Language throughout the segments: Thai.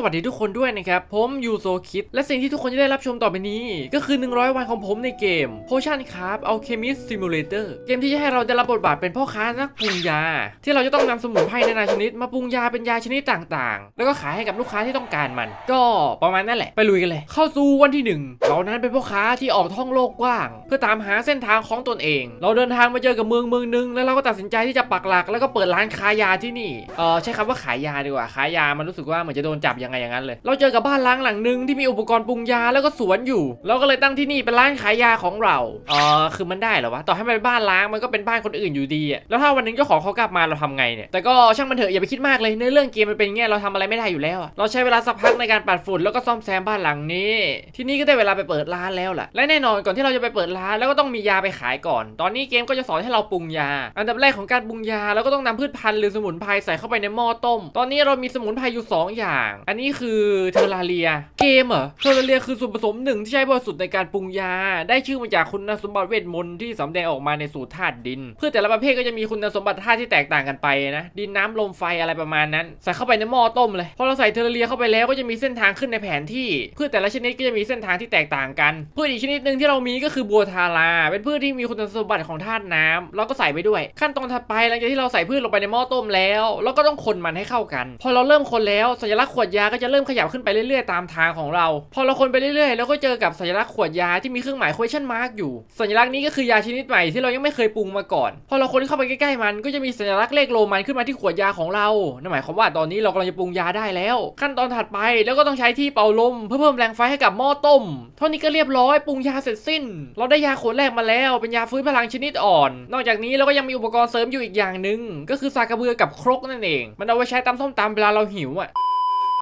สวัสดีทุกคนด้วยนะครับ ผมยูโซคิดและสิ่งที่ทุกคนจะได้รับชมต่อไปนี้ก็คือ 100 วันของผมในเกมโพชั่นครับเอาเคมิสซิมูเลเตอร์เกมที่จะให้เราได้รับบทบาทเป็นพ่อค้านักปรุงยา ที่เราจะต้องนำสมุนไพรนานาชนิด มาปรุงยาเป็นยาชนิดต่างๆ แล้วก็ขายให้กับลูกค้าที่ต้องการมัน ก็ประมาณนั่นแหละไปลุยกันเลย เข้าสู่วันที่ 1เรานั้นเป็นพ่อค้าที่ออกท่องโลกกว้าง เพื่อตามหาเส้นทางของตนเอง เราเดินทางมาเจอกับเมืองเมืองนึงแล้วเราก็ตัดสินใจที่จะปักหลัก แล้วก็เปิดร้านขายยาที่นี่เออใช้คำว่าขายยาดีกว่าขายยามันรู้สึกว่าเหมือนจะโดนจับอยังไงอย่างนั้นเลยเราเจอกับบ้านล้างหลังหนึ่งที่มีอุปกรณ์ปรุงยาแล้วก็สวนอยู่ เราก็เลยตั้งที่นี่เป็นร้านขายยาของเราอ่อคือมันได้เหรอวะต่อให้มันเป็นบ้านล้างมันก็เป็นบ้านคนอื่นอยู่ดีอะแล้วถ้าวันนึงเจ้าของเขากลับมาเราทำไงเนี่ยแต่ก็ช่างมันเถอะอย่าไปคิดมากเลย ในเรื่องเกมมันเป็นเงี้ยเราทำอะไรไม่ได้อยู่แล้วเราใช้เวลาสักพักในการปัดฝุ่นแล้วก็ซ่อมแซมบ้านหลังนี้ ที่นี่ก็ได้เวลาไปเปิดร้านแล้วล่ะและแน่นอนก่อนที่เราจะไปเปิดร้านแล้วก็ต้องมียาไปขายก่อน ตอนนี้เกมก็จะสอนให้เราปรุงยา อันดับแรกของการปรุงยาเราก็ต้องนำพืชพันธุ์หรือสมุนไพรใส่เข้าไปในหม้อต้ม ตอนนี้เรามีสมุนไพรอยู่2อย่างอันนี่คือเทอราเรีย เกมเหรอเทอราเรียคือส่วนผสมหนึ่งที่ใช้บริสุทธิ์ในการปรุงยา ได้ชื่อมาจากคุณสมบัติเวทมนต์ที่สำแดงออกมาในสูตรธาตุดิน เพื่อแต่ละประเภทก็จะมีคุณสมบัติธาตุที่แตกต่างกันไปนะดินน้ำลมไฟอะไรประมาณนั้น ใส่เข้าไปในหม้อต้มเลย พอเราใส่เทอราเรียเข้าไปแล้วก็จะมีเส้นทางขึ้นในแผนที่ เพื่อแต่ละชนิดก็จะมีเส้นทางที่แตกต่างกันพืชอีกชนิดหนึ่งที่เรามีก็คือบัวทารา เป็นพืชที่มีคุณสมบัติของธาตุน้ำเราก็ใส่ไปด้วย ขั้นตอนถัดไปหลังจากที่เราใส่พืชลงไปในหม้อต้มแล้วเราก็ต้องคนมันให้เข้ากัน พอเราเริ่มคนแล้วสัญลักษณ์ขวดยาก็จะเริ่มขยับขึ้นไปเรื่อยๆตามทางของเรา พอเราคนไปเรื่อยๆเราก็เจอกับสัญลักษณ์ขวดยาที่มีเครื่องหมาย question mark อยู่ สัญลักษณ์นี้ก็คือยาชนิดใหม่ ที่เรายังไม่เคยปรุงมาก่อน พอเราคนเข้าไปใกล้ๆมันก็จะมีสัญลักษณ์เลขโรมัน ขึ้นมาที่ขวดยาของเรานั่นหมายความว่าตอนนี้เรากำลังจะปรุงยาได้แล้ว ขั้นตอนถัดไปแล้วก็ต้องใช้ที่เป่าลมเพื่อเพิ่มแรงไฟให้กับหม้อต้ม เท่านี้ก็เรียบร้อยปรุงยาเสร็จสิ้น เราได้ยาขวดแรกมาแล้วเป็นยาฟื้นพลังชนิดอ่อน นอกจากนี้เราก็ยังมีอุปกรณ์เสริมอยู่อีกอย่างหนึ่งก็คือสากกระเบือกับครกนั่นเอง มันเอาไว้ใช้ตำส้มตำเวลาเราหิวอ่ะ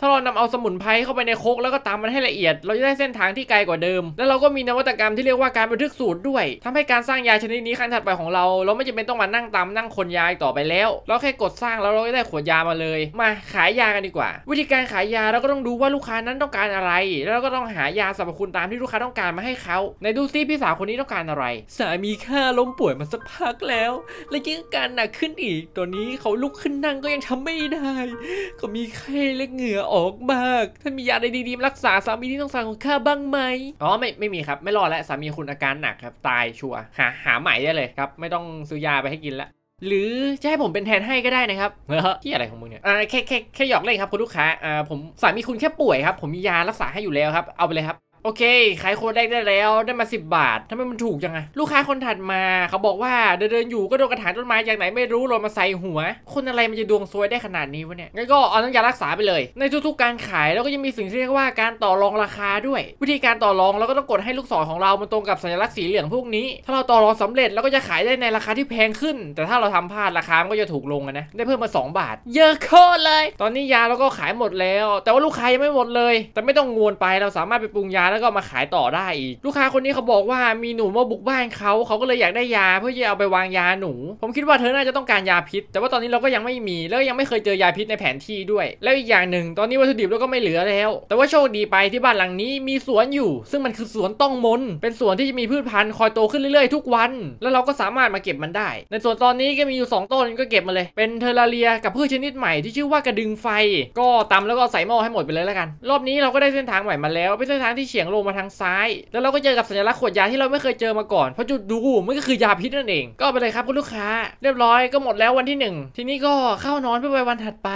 ถ้าเรานำเอาสมุนไพรเข้าไปในโคกแล้วก็ตามมันให้ละเอียด เราจะได้เส้นทางที่ไกลกว่าเดิม แล้วเราก็มีนวัตกรรมที่เรียกว่าการบันทึกสูตรด้วย ทำให้การสร้างยาชนิดนี้ขั้นถัดไปของเรา เราไม่จำเป็นต้องมานั่งตามนั่งคนยาต่อไปแล้วเราแค่กดสร้างแล้วเราก็ได้ขวดยามาเลย มาขายยากันดีกว่า วิธีการขายยาเราก็ต้องดูว่าลูกค้านั้นต้องการอะไร แล้วเราก็ต้องหายาสรรพคุณตามที่ลูกค้าต้องการมาให้เขาในดูซิพี่สาวคนนี้ต้องการอะไรสามีข้าล้มป่วยมาสักพักแล้ว และยิ่งการหนักขึ้นอีกตอนนี้เขาลุกขึ้นนั่งก็ยังทำไม่ได้ก็มีไข้และเหงื่อออกอกมากท่านมียาอะไรดีๆรักษาสามีที่ต้องสั่งของข้าบ้างไหมอ๋อ ไม่ไม่มีครับ ไม่รอดแล้ว สามีคุณอาการหนักครับ ตายชัวร์หาหาใหม่ได้เลยครับ ไม่ต้องซื้อยาไปให้กินละหรือ จะให้ผมเป็นแทนให้ก็ได้นะครับเฮ้ยที่อะไรของมึงเนี่ยอ่าแค่แค่แค่หยอกเล่นครับคุณลูกค้าอ่าผมสามีคุณแค่ป่วยครับ ผมมียารักษาให้อยู่แล้วครับเอาไปเลยครับโอเค ขายโค้ดแรกได้แล้วได้มา 10 บาททำไมมันถูกจังอะลูกค้าคนถัดมา เขาบอกว่าเดินนอยู่ก็โดนกระถางต้นไม้จากไหนไม่รู้หล่นมาใส่หัว คนอะไรมันจะดวงซวยได้ขนาดนี้วะเนี่ยงั้นก็เอาน้ำยารักษาไปเลย ในทุกๆ การขายเราก็ยังมีสิ่งที่เรียกว่าการต่อรองราคาด้วย วิธีการต่อรองเราก็ต้องกดให้ลูกศรของเรามันตรงกับสัญลักษณ์สีเหลืองพวกนี้ ถ้าเราต่อรองสำเร็จเราก็จะขายได้ในราคาที่แพงขึ้น แต่ถ้าเราทำพลาดราคามันก็จะถูกลงนะ ได้เพิ่มมา 2 บาท เยอะโคตรเลย ตอนนี้ยาเราก็ขายหมดแล้ว แต่ว่าลูกค้ายังไม่หมดเลย แต่ไม่ต้องงวนไปเราสามารถไปปรุงยาแล้วก็มาขายต่อได้อีกลูกค้าคนนี้เขาบอกว่ามีหนูมาบุกบ้านเขาเขาก็เลยอยากได้ยาเพื่อจะเอาไปวางยาหนู ผมคิดว่าเธอน่าจะต้องการยาพิษ แต่ว่าตอนนี้เราก็ยังไม่มีแล้วยังไม่เคยเจอยาพิษในแผนที่ด้วย แล้วอีกอย่างหนึ่งตอนนี้วัตถุดิบเราก็ไม่เหลือแล้ว แต่ว่าโชคดีไปที่บ้านหลังนี้มีสวนอยู่ ซึ่งมันคือสวนต้องมนเป็นสวนที่จะมีพืชพันธุ์คอยโตขึ้นเรื่อยๆ ทุกวัน แล้วเราก็สามารถมาเก็บมันได้ ในสวนตอนนี้ก็มีอยู่ 2 ต้นก็เก็บมาเลย เป็นเทอร์าเรียกับพืชชนิดใหม่ที่ชื่อว่ากระดึงไฟก็ตาแล้วก็ใส่หม้อให้หมดไปเลยแล้วกัน รอบนี้เราก็ได้เส้นทางใหม่มาแล้วเป็นเส้นทางที่เฉียงลงมาทางซ้าย แล้วเราก็เจอ กับสัญลักษณ์ขวดยาที่เราไม่เคยเจอมาก่อน เพราะจุดดู มันก็คือยาพิษนั่นเอง ก็ไปเลยครับคุณลูกค้า เรียบร้อยก็หมดแล้ววันที่1ทีนี้ก็เข้านอนเพื่อไปวันถัดไป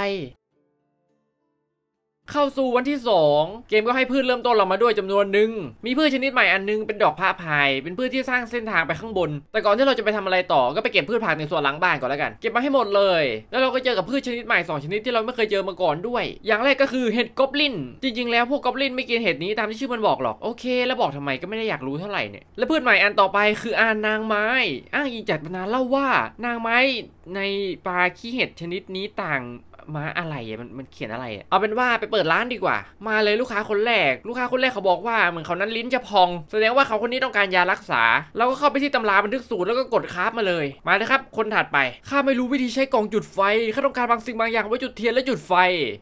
เข้าสู่วันที่ 2 เกมก็ให้พืชเริ่มต้นเรามาด้วยจำนวนหนึ่งมีพืชชนิดใหม่อันนึง เป็นดอกผ้าพายเป็นพืชที่สร้างเส้นทางไปข้างบน แต่ก่อนที่เราจะไปทำอะไรต่อก็ไปเก็บพืชผักในส่วนหลังบ้านก่อนแล้วกัน เก็บมาให้หมดเลย แล้วเราก็เจอกับพืชชนิดใหม่ 2 ชนิดที่เราไม่เคยเจอมาก่อนด้วย อย่างแรกก็คือเห็ดกอบลินจริงๆแล้วพวกกอบลินไม่กินเห็ดนี้ตามที่ชื่อมันบอกหรอกโอเค แล้วบอกทำไมก็ไม่ได้อยากรู้เท่าไหร่เนี่ยและพืชใหม่อันต่อไปคืออานนางไม้ อ้างอิงจากรรนานเล่าว่านางไม้ในปลาขี้เห็ดชนิดนี้ต่างม้าอะไรมันมันเขียนอะไรเอาเป็นว่าไปเปิดร้านดีกว่า มาเลยลูกค้าคนแรก ลูกค้าคนแรกเขาบอกว่าเหมือนเขานั้นลิ้นจะพอง แสดงว่าเขาคนนี้ต้องการยารักษาเราก็เข้าไปที่ตำราบันทึกสูตรแล้วก็กดคราฟมาเลยมาเลย ครับ คนถัดไปข้าไม่รู้วิธีใช้กล่องจุดไฟข้าต้องการบางสิ่งบางอย่างไว้จุดเทียนและจุดไฟ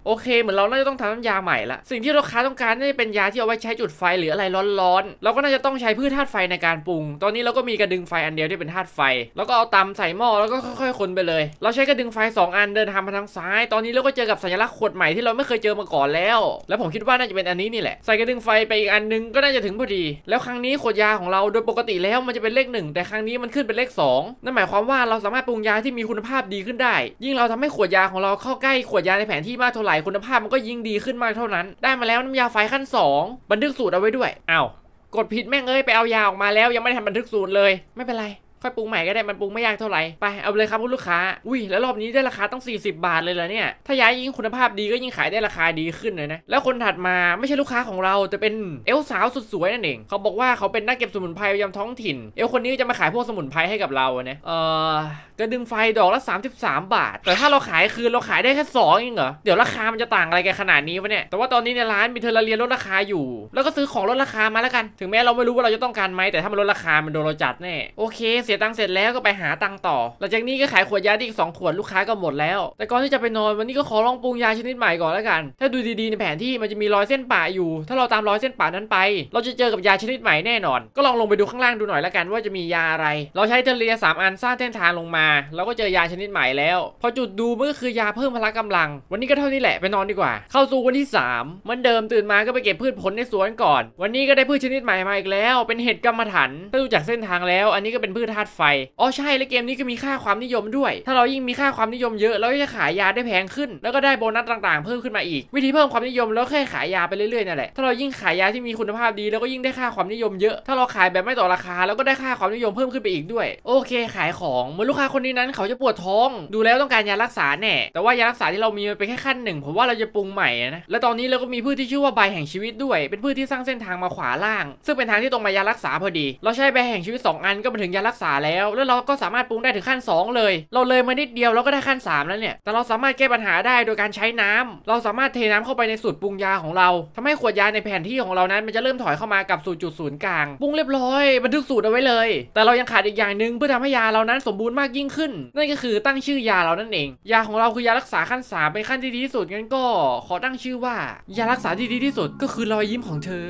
โอเค เหมือนเราน่าจะต้องทำน้ำยาใหม่ละสิ่งที่ลูกค้าต้องการน่าจะเป็นยาที่เอาไว้ใช้จุดไฟหรืออะไรร้อนๆเราก็น่าจะต้องใช้พืชธาตุไฟในการปรุง ตอนนี้เราก็มีกระดึงไฟอันเดียวที่เป็นธาตุไฟ แล้วก็เอาตำใส่หม้อแล้วก็ค่อยๆคนไปเลย เราใช้กระดึงไฟ 2 อันเดินทางมาทางซ้ายตนอนนี้เราก็เจอกับสัญลักษณ์ขวดใหม่ที่เราไม่เคยเจอมาก่อนแล้ว แล้วผมคิดว่าน่าจะเป็นอันนี้นี่แหละ ใส่กระดึงไฟไปอีกอันนึงก็น่าจะถึงพอดี แล้วครั้งนี้ขวดยาของเราโดยปกติแล้วมันจะเป็นเลขหนึ่งแต่ครั้งนี้มันขึ้นเป็นเลข 2นั่นหมายความว่าเราสามารถปรุงยาที่มีคุณภาพดีขึ้นได้ ยิ่งเราทำให้ขวดยาของเราเข้าใกล้ขวดยาในแผนที่มากเท่าไหร่คุณภาพมันก็ยิ่งดีขึ้นมากเท่านั้น ได้มาแล้วน้ำยาไฟขั้น 2 บันทึกสูตรเอาไว้ด้วย อ้าว กดผิดแม่งเอ้ยไปเอายาออกมาแล้วยังไม่ทับันทึกสูตรเลยไม่เป็นไรค่อยปรุงใหม่ก็ได้มันปรุงไม่ยากเท่าไหร่ ไป เอาเลยครับคุณลูกค้า อุ้ยแล้วรอบนี้ได้ราคาต้อง40 บาทเลยเหรอเนี่ย ถ้าย้ายยิ่งคุณภาพดีก็ยิ่งขายได้ราคาดีขึ้นเลยนะ แล้วคนถัดมาไม่ใช่ลูกค้าของเราแต่เป็น เอลสาวสุดสวยนั่นเองเขาบอกว่าเขาเป็นนักเก็บสมุนไพรประจำท้องถิ่น เอลคนนี้จะมาขายพวกสมุนไพรให้กับเราเนี่ยเออกระดึงไฟดอกละ33บาท แต่ถ้าเราขายคืนเราขายได้แค่2เองเหรอ เดี๋ยวราคามันจะต่างอะไรกันขนาดนี้วะเนี่ย แต่ว่าตอนนี้ในร้านมีเธอรเรียนลดราคาอยู่ แล้วก็ซื้อของลดราคามาแล้วกัน ถึงแม้เราไม่รู้ว่าเราจะต้องการไหมแต่ถ้ามันลดราคามันโดนเราจัดแน่โอเคเสียตังค์เสร็จแล้วก็ไปหาตังค์ต่อหลังจากนี้ก็ขายขวดยาอีกสองขวดลูกค้าก็หมดแล้ว แต่ก่อนที่จะไปนอนวันนี้ก็ขอลองปรุงยาชนิดใหม่ก่อนแล้วกัน ถ้าดูดี ๆในแผนที่มันจะมีรอยเส้นป่าอยู่ ถ้าเราตามรอยเส้นป่านั้นไป เราจะเจอกับยาชนิดใหม่แน่นอน ก็ลองลงไปดูข้างล่างดูหน่อยแล้วกันว่าจะมียาอะไร เราใช้เทเลียสามอันสร้างเส้นทางลงมาเราก็เจอยาชนิดใหม่แล้วพอจุดดูมันก็คือยาเพิ่มพละกำลัง วันนี้ก็เท่านี้แหละไปนอนดีกว่า เข้าสู่วันที่3เหมือนเดิมตื่นมาก็ไปเก็บพืชผลในสวนก่อน วันนี้ก็ได้พืชชนิดใหม่มาอีกแล้วเป็นเห็ดกรมถันถ้าดูจากเส้นทางแล้ว อันนี้ก็เป็นพืชาตุไฟอ๋อใช่และเกมนี้ก็มีค่าความนิยมด้วย ถ้าเรายิ่งมีค่าความนิยมเยอะเราก็จะขายยาได้แพงขึ้นแล้วก็ได้โบนัสต่างๆเพิ่มขึ้นมาอีกวิธีเพิ่มความนิยมแล้วแค่ขายยาไปเรื่อยๆนั่นแหละถ้าเรายิ่งขายยาที่มีคุณภาพดี แล้วก็ยิ่งได้ค่าความนิยมเยอะ ถ้าเราขายแบบไม่ต่อราคาแล้วก็ได้ค่าความนิยมเพิ่มขึ้นไปอีกด้วยโอเคขายของ เมื่อลูกค้าคนนี้นั้นเขาจะปวดท้อง ดูแล้วต้องการยารักษาแน่แต่ว่ายารักษาที่เรามีมันเป็นแค่ขั้นหนึ่งผมว่าเราจะปรุงใหม่นะและตอนนี้เราก็มีพืชที่ชื่อว่าใบแห่งชีวิตด้วย เป็นพืชที่สร้างเส้นทางมาขวาล่าง ซึ่งเป็นทางที่ตรงมายารักษาพอดี เราใช้ใบแห่งชีวิต2อันก็มาถึงยารักษาแล้วแล้วเราก็สามารถปรุงได้ถึงขั้น2เลย เราเลยมานิดเดียวเราก็ได้ขั้น 3 แล้วเนี่ย แต่เราสามารถแก้ปัญหาได้โดยการใช้น้ำ เราสามารถเทน้ำเข้าไปในสูตรปรุงยาของเรา ทำให้ขวดยาในแผนที่ของเรานั้นมันจะเริ่มถอยเข้ามากับสู่จุดศูนย์กลาง ปรุงเรียบร้อย บันทึกสูตรเอาไว้เลย แต่เรายังขาดอีกอย่างหนึ่งเพื่อทำให้ยาเรานั้นสมบูรณ์มากยิ่งขึ้น นั่นก็คือตั้งชื่อยาเรานั่นเอง ยาของเราคือยารักษาขั้น3เป็นขั้นที่ดีที่สุดงั้นก็ ขอตั้งชื่อว่ายารักษาที่ดีที่สุดก็คือรอยยิ้มของเธอ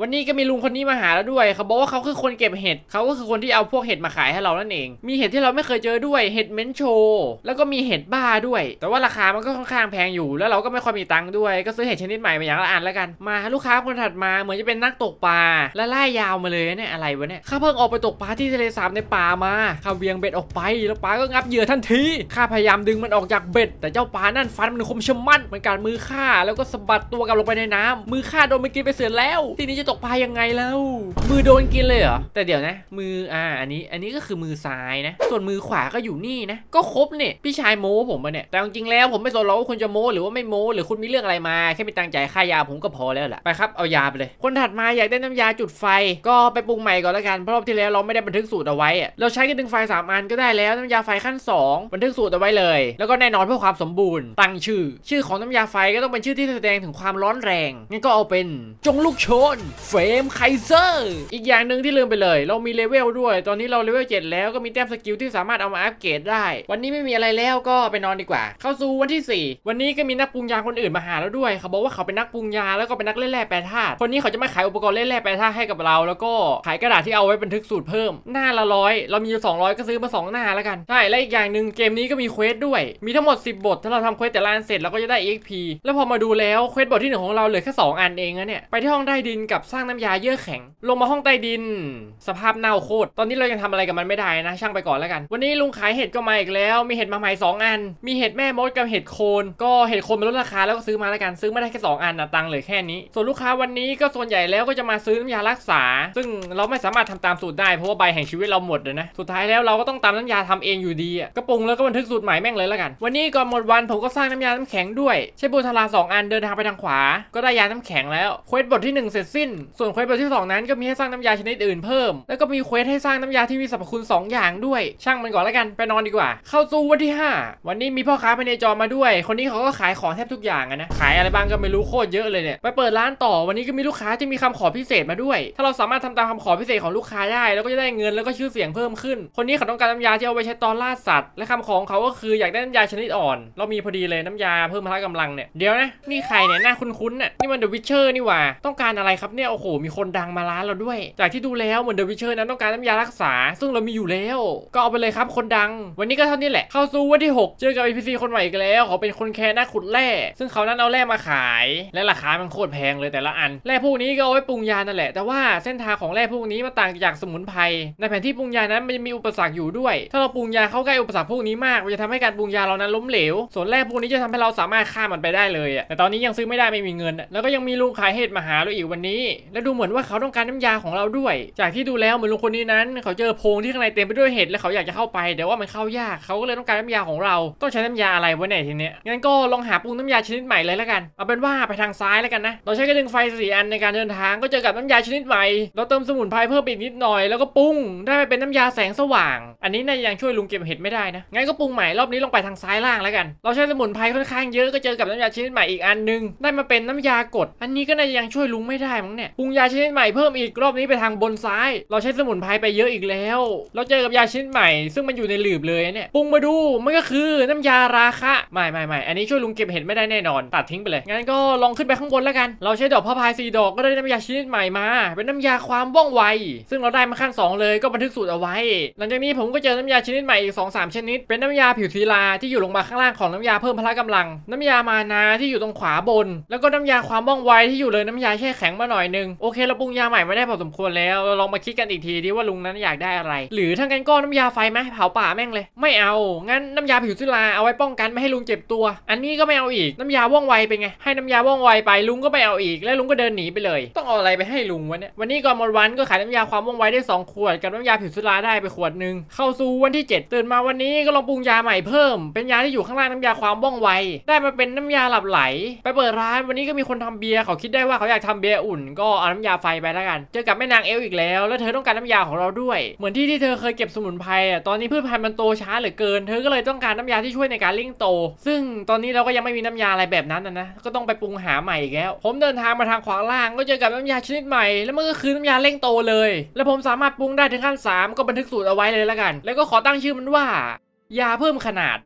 วันนี้ก็มีลุงคนนี้มาหาแล้วด้วยเขาบอกว่าเขาคือคนเก็บเห็ดเขาก็คือคนที่เอาพววกเห็ดมาขายให้เรานั่นเอง มีเห็ดที่เราไม่เคยเจอด้วย เห็ดเมนโชแล้วก็มีเห็ดบ้าด้วย แต่ว่าราคามันก็ค่อนข้างแพงอยู่ แล้วเราก็ไม่ค่อยมีตังค์ด้วย ก็ซื้อเห็ดชนิดใหม่มาอย่างละอันแล้วกัน มา ลูกค้าคนถัดมา เหมือนจะเป็นนักตกปลาและไล่ยาวมาเลยเนี่ยอะไรวะเนี่ย ข้าเพิ่งออกไปตกปลาที่ทะเลสาบในป่ามา ข้าเวียงเบ็ดออกไป แล้วปลาก็งับเหยื่อทันที ข้าพยายามดึงมันออกจากเบ็ด แต่เจ้าปลานั่นฟันมันคมชะมัดมันกัดมือข้าแล้วก็สะบัดตัวกลับลงไปในน้ำ มือข้าโดนมันกินไปเสียแล้ว ทีนี้จะตกปลายังไงแล้วมือโดนกินเลยเหรอแต่เดี๋ยวนะมืออ่าอันนี้อันนี้ก็คือมือซ้ายนะส่วนมือขวาก็อยู่นี่นะก็ครบเนี่ยพี่ชายโม้ผมมาเนี่ยแต่จริงแล้วผมไม่สนหรอกว่าคุณจะโม้หรือว่าไม่โม้หรือคุณมีเรื่องอะไรมาแค่มีตังใจ่ายค่ายาผมก็พอแล้วแหละไปครับเอายาไปเลย คนถัดมาอยากได้น้ำยาจุดไฟก็ไปปรุงใหม่ก่อนละกันเพราะรอบที่แล้วเราไม่ได้บันทึกสูตรเอาไว้ เราใช้แคนดึงไฟ3อันก็ได้แล้วน้ำยาไฟขั้น 2 บันทึกสูตรเอาไว้เลย แล้วก็แน่นอนเพื่อความสมบูรณ์ตั้งชื่อ ชื่อของน้ำยาไฟก็ต้องเป็นชื่อที่แสดงถึงความร้อนแรงงั้นก็เอาเป็น จงลูกชนเฟรมไคเซอร์อีกอย่างหนึ่งที่ลืมไปเลย เรามีเลเวลด้วยตอนอนนี้เราเลเวลเจ็ดแล้วก็มีแต้มสกิลที่สามารถเอามาอัปเกรดได้ วันนี้ไม่มีอะไรแล้วก็ไปนอนดีกว่า เข้าสู่วันที่ 4 วันนี้ก็มีนักปรุงยาคนอื่นมาหาเราด้วย เขาบอกว่าเขาเป็นนักปรุงยา แล้วก็เป็นนักเล่นแร่แปรธาตุคนนี้เขาจะมาขายอุปกรณ์เล่นแร่แปรธาตุให้กับเรา แล้วก็ ขายกระดาษที่เอาไว้บันทึกสูตรเพิ่มหน้าละร้อยเรามีอยู่200ก็ซื้อมา 2 หน้าแล้วกันใช่และอีกอย่างหนึ่งเกมนี้ก็มีเควสด้วยมีทั้งหมด10บทถ้าเราทำเควสแต่ละอันเสร็จเราก็จะได้ EXP แล้วพอมาดูแล้วเควสบทที่หนึ่งของเราเหลือแค่2อันเองนะเนี่ยไปที่ห้องใต้ดินกับสร้างน้ำยาเยื่อแข็ง ลงมาห้องใต้ดิน สภาพเน่าโคตรตอนนี้ี่เรายังทำอะไรกับมันไม่ได้นะช่างไปก่อนแล้วกัน วันนี้ลุงขายเห็ดก็มาอีกแล้วมีเห็ดมาใหม่2อัน มีเห็ดแม่มดกับเห็ดโคน ก็เห็ดโคนมันลดราคาแล้วก็ซื้อมาแล้วกันซื้อไม่ได้แค่2อันนะตังเหลือแค่นี้ส่วนลูกค้าวันนี้ก็ส่วนใหญ่แล้วก็จะมาซื้อน้ำยารักษา ซึ่งเราไม่สามารถทำตามสูตรได้เพราะว่าใบแห่งชีวิตเราหมดเลยนะสุดท้ายแล้วเราก็ต้องตามน้ำยาทำเองอยู่ดีกระปรุงแล้วก็บันทึกสูตรใหม่แม่งเลยแล้วกัน วันนี้ก่อนหมดวันผมก็สร้างน้ำยาน้ำแข็งด้วยใช้บูทารางอันเดินทางไปทางขวา ก็ได้ยาน้ำแข็งแล้วเควสบทที่ 1 เสร็จสิ้นส่วนเควสบทที่ 2 นั้นก็มีให้สร้างน้ำยาชนิดอื่นเพิ่ม แล้วก็มีเควสให้สร้าง้ำยาที่มีสรรพคุณ 2 อย่างด้วย ช่างมันก่อนแล้วกันไปนอนดีกว่า เข้าสู่วันที่ 5 วันนี้มีพ่อค้าภายในจอมาด้วย คนนี้เขาก็ขายของแทบทุกอย่างนะขายอะไรบ้างก็ไม่รู้โคตรเยอะเลยเนี่ยไปเปิดร้านต่อ วันนี้ก็มีลูกค้าที่มีคำขอพิเศษมาด้วย ถ้าเราสามารถทำตามคำขอพิเศษของลูกค้าได้แล้วก็จะได้เงินแล้วก็ชื่อเสียงเพิ่มขึ้น คนนี้เขาต้องการน้ำยาที่เอาไว้ใช้ตอนล่าสัตว์ และคำของเขาก็คืออยากได้น้ำยาชนิดอ่อน เรามีพอดีเลยน้ำยาเพิ่มพละกำลังเนี่ยเดี๋ยวนะนี่ใครเนี่ยหน้าคุ้นๆน่ะนี่มันเดอะวิชเชอร์นี่ว่า ต้องการอะไรครับเนี่ยโอ้โหมีคนดังมาร้านเราด้วย จากที่ดูแล้วเหมือนเดอะวิชเชอร์นั้นต้องการน้ายารักษาซึ่งเรามีอยู่แล้วก็เอาไปเลยครับคนดัง วันนี้ก็เท่านี้แหละเข้าสู่วันที่ 6 เจอกับ NPC คนใหม่อีกแล้วเขาเป็นคนแคร์หน้าขุดแร่ซึ่งเขานั้นเอาแร่มาขาย และราคามันโคตรแพงเลยแต่ละอันแร่พวกนี้ก็เอาไว้ปรุงยานั่นแหละแต่ว่าเส้นทางของแร่พวกนี้มันต่างจากสมุนไพรในแผนที่ปรุงยานั้นมันจะมีอุปสรรคอยู่ด้วย ถ้าเราปรุงยาเข้าใกล้อุปสรรคพวกนี้มากมันจะทำให้การปรุงยาเรานั้นล้มเหลวส่วนแร่พวกนี้จะทำให้เราสามารถฆ่ามันไปได้เลยแต่ตอนนี้ยังซื้อไม่ได้ไม่มีเงิน แล้วก็ยังมีลุงขายเห็ดมาหาเราอีกวันนี้ และดูเหมือนว่าเขาต้องการน้ำยาของเราด้วย จากที่ดูแล้วเหมือนลุงคนนี้นั้นเขาเจอโพรงที่ข้างในเต็มไปด้วยเห็ดแล้วเขาอยากจะเข้าไปแต่ว่า มันเข้ายากเขาก็เลยต้องการน้ำยาของเราต้องใช้น้ำยาอะไรไว้ไหนทีเนี้ยงั้นก็ลองหาปรุงน้ำยาชนิดใหม่เลยแล้วกัน เอาเป็นว่าไปทางซ้ายแล้วกันนะเราใช้กระดึงไฟสี่อันในการเดินทางก็เจอกับน้ำยาชนิดใหม่เราเติมสมุนไพรเพิ่มอีกนิดหน่อยแล้วก็ปรุงได้เป็นน้ำยาแสงสว่างอันนี้นายยังช่วยลุงเก็บเห็ดไม่ได้นะงั้นก็ปรุงใหม่รอบนี้ลงไปทางซ้ายล่างแล้วกันเราใช้สมุนไพรค่อนข้างเยอะก็เจอกับน้ำยาชนิดใหม่อีกอันนึงได้มาเป็นน้ำยากด อันนี้ก็นายยังช่วยลุงไม่ได้มั้งเนี่ยปรุงยาชนิดใหม่เพิ่มอีกรอบนี้ไปทางบนซ้าย เราใช้สมุนไพรไปเยอะอีกแล้ว เราเจอกับยาชิ้นใหม่ซึ่งมันอยู่ในหลืบเลยเนี่ยปรุงมาดู มันก็คือน้ำยาราคะไม่ไม่ไม่อันนี้ช่วยลุงเก็บเห็ดไม่ได้แน่นอน ตัดทิ้งไปเลย งั้นก็ลองขึ้นไปข้างบนแล้วกัน เราใช้ดอกพ่ะพายสีดอก ก็ได้น้ำยาชิ้นใหม่มา เป็นน้ำยาความว่องไวซึ่งเราได้มาขั้น 2 เลย ก็บันทึกสูตรเอาไว้ หลังจากนี้ผมก็เจอน้ำยาชนิดใหม่อีก2มชนิด เป็นน้ำยาผิวทีลาที่อยู่ลงมาข้างล่างของน้ำยาเพิ่มพละกำลัง น้ำยามานาที่อยู่ตรงขวาบน แล้วก็น้ำยาความว่องไวที่อยู่เลยน้ำยาแช่แข็งมาหน่อยนึงโอเคเราปรุงยาใหม่ไม่ได้พอสมควรแล้วเราลองมาคิดกันอีกทีดีว่าลุงนั้นอยากได้อะไร หรือทั้งงันก็น้ำยาไฟไหมเผาป่าแม่งเลยไม่เอางั้นน้ำยาผิวศิลาเอาไว้ป้องกันไม่ให้ลุงเจ็บตัว อันนี้ก็ไม่เอาอีกน้ำยาว่องไวเป็นไงให้น้ำยาว่องไวไป ลุงก็ไม่เอาอีก แล้วลุงก็เดินหนีไปเลย ต้องเอาอะไรไปให้ลุงวะเนี่ยวันนี้ก่อนหมดวันก็ขายน้ำยาความว่องไวได้2ขวด กับน้ำยาผิวศิลาได้ไปขวดหนึ่งเข้าสู่วันที่ 7ตื่นมาวันนี้ก็ลองปรุงยาใหม่เพิ่ม เป็นยาที่อยู่ข้างล่างน้ำยาความว่องไวได้มาเป็นน้ำยาหลับไหล ไปเปิดร้านวันนี้ก็มีคนทำเบียร์เขาคิดได้ว่าเขาอยากทำเบียร์อุ่น ก็เอาน้ำยาไฟไปแล้วกันเจอกับแม่นางเอลอีกแล้ว แล้วเธอต้องการน้ำยาของเราด้วยเหมือนที่ที่เธอเคยเก็บสมุนไพรอ่ะ ตอนนี้พืชพันธุ์มันโตช้าเหลือเกิน เธอก็เลยต้องการน้ำยาที่ช่วยในการเร่งโต ซึ่งตอนนี้เราก็ยังไม่มีน้ำยาอะไรแบบนั้นนะนะ ก็ต้องไปปรุงหาใหม่กแล้ว ผมเดินทางมาทางขวาล่าง ก็เจอกับน้ำยาชนิดใหม่ แล้วมันก็คือน้ำยาเร่งโตเลย แล้วผมสามารถปรุงได้ถึงขั้น3 ก็บันทึกสูตรเอาไว้เลยละกัน แล้วก็ขอตั้งชื่อมันว่า ยาเพิ่มขนาด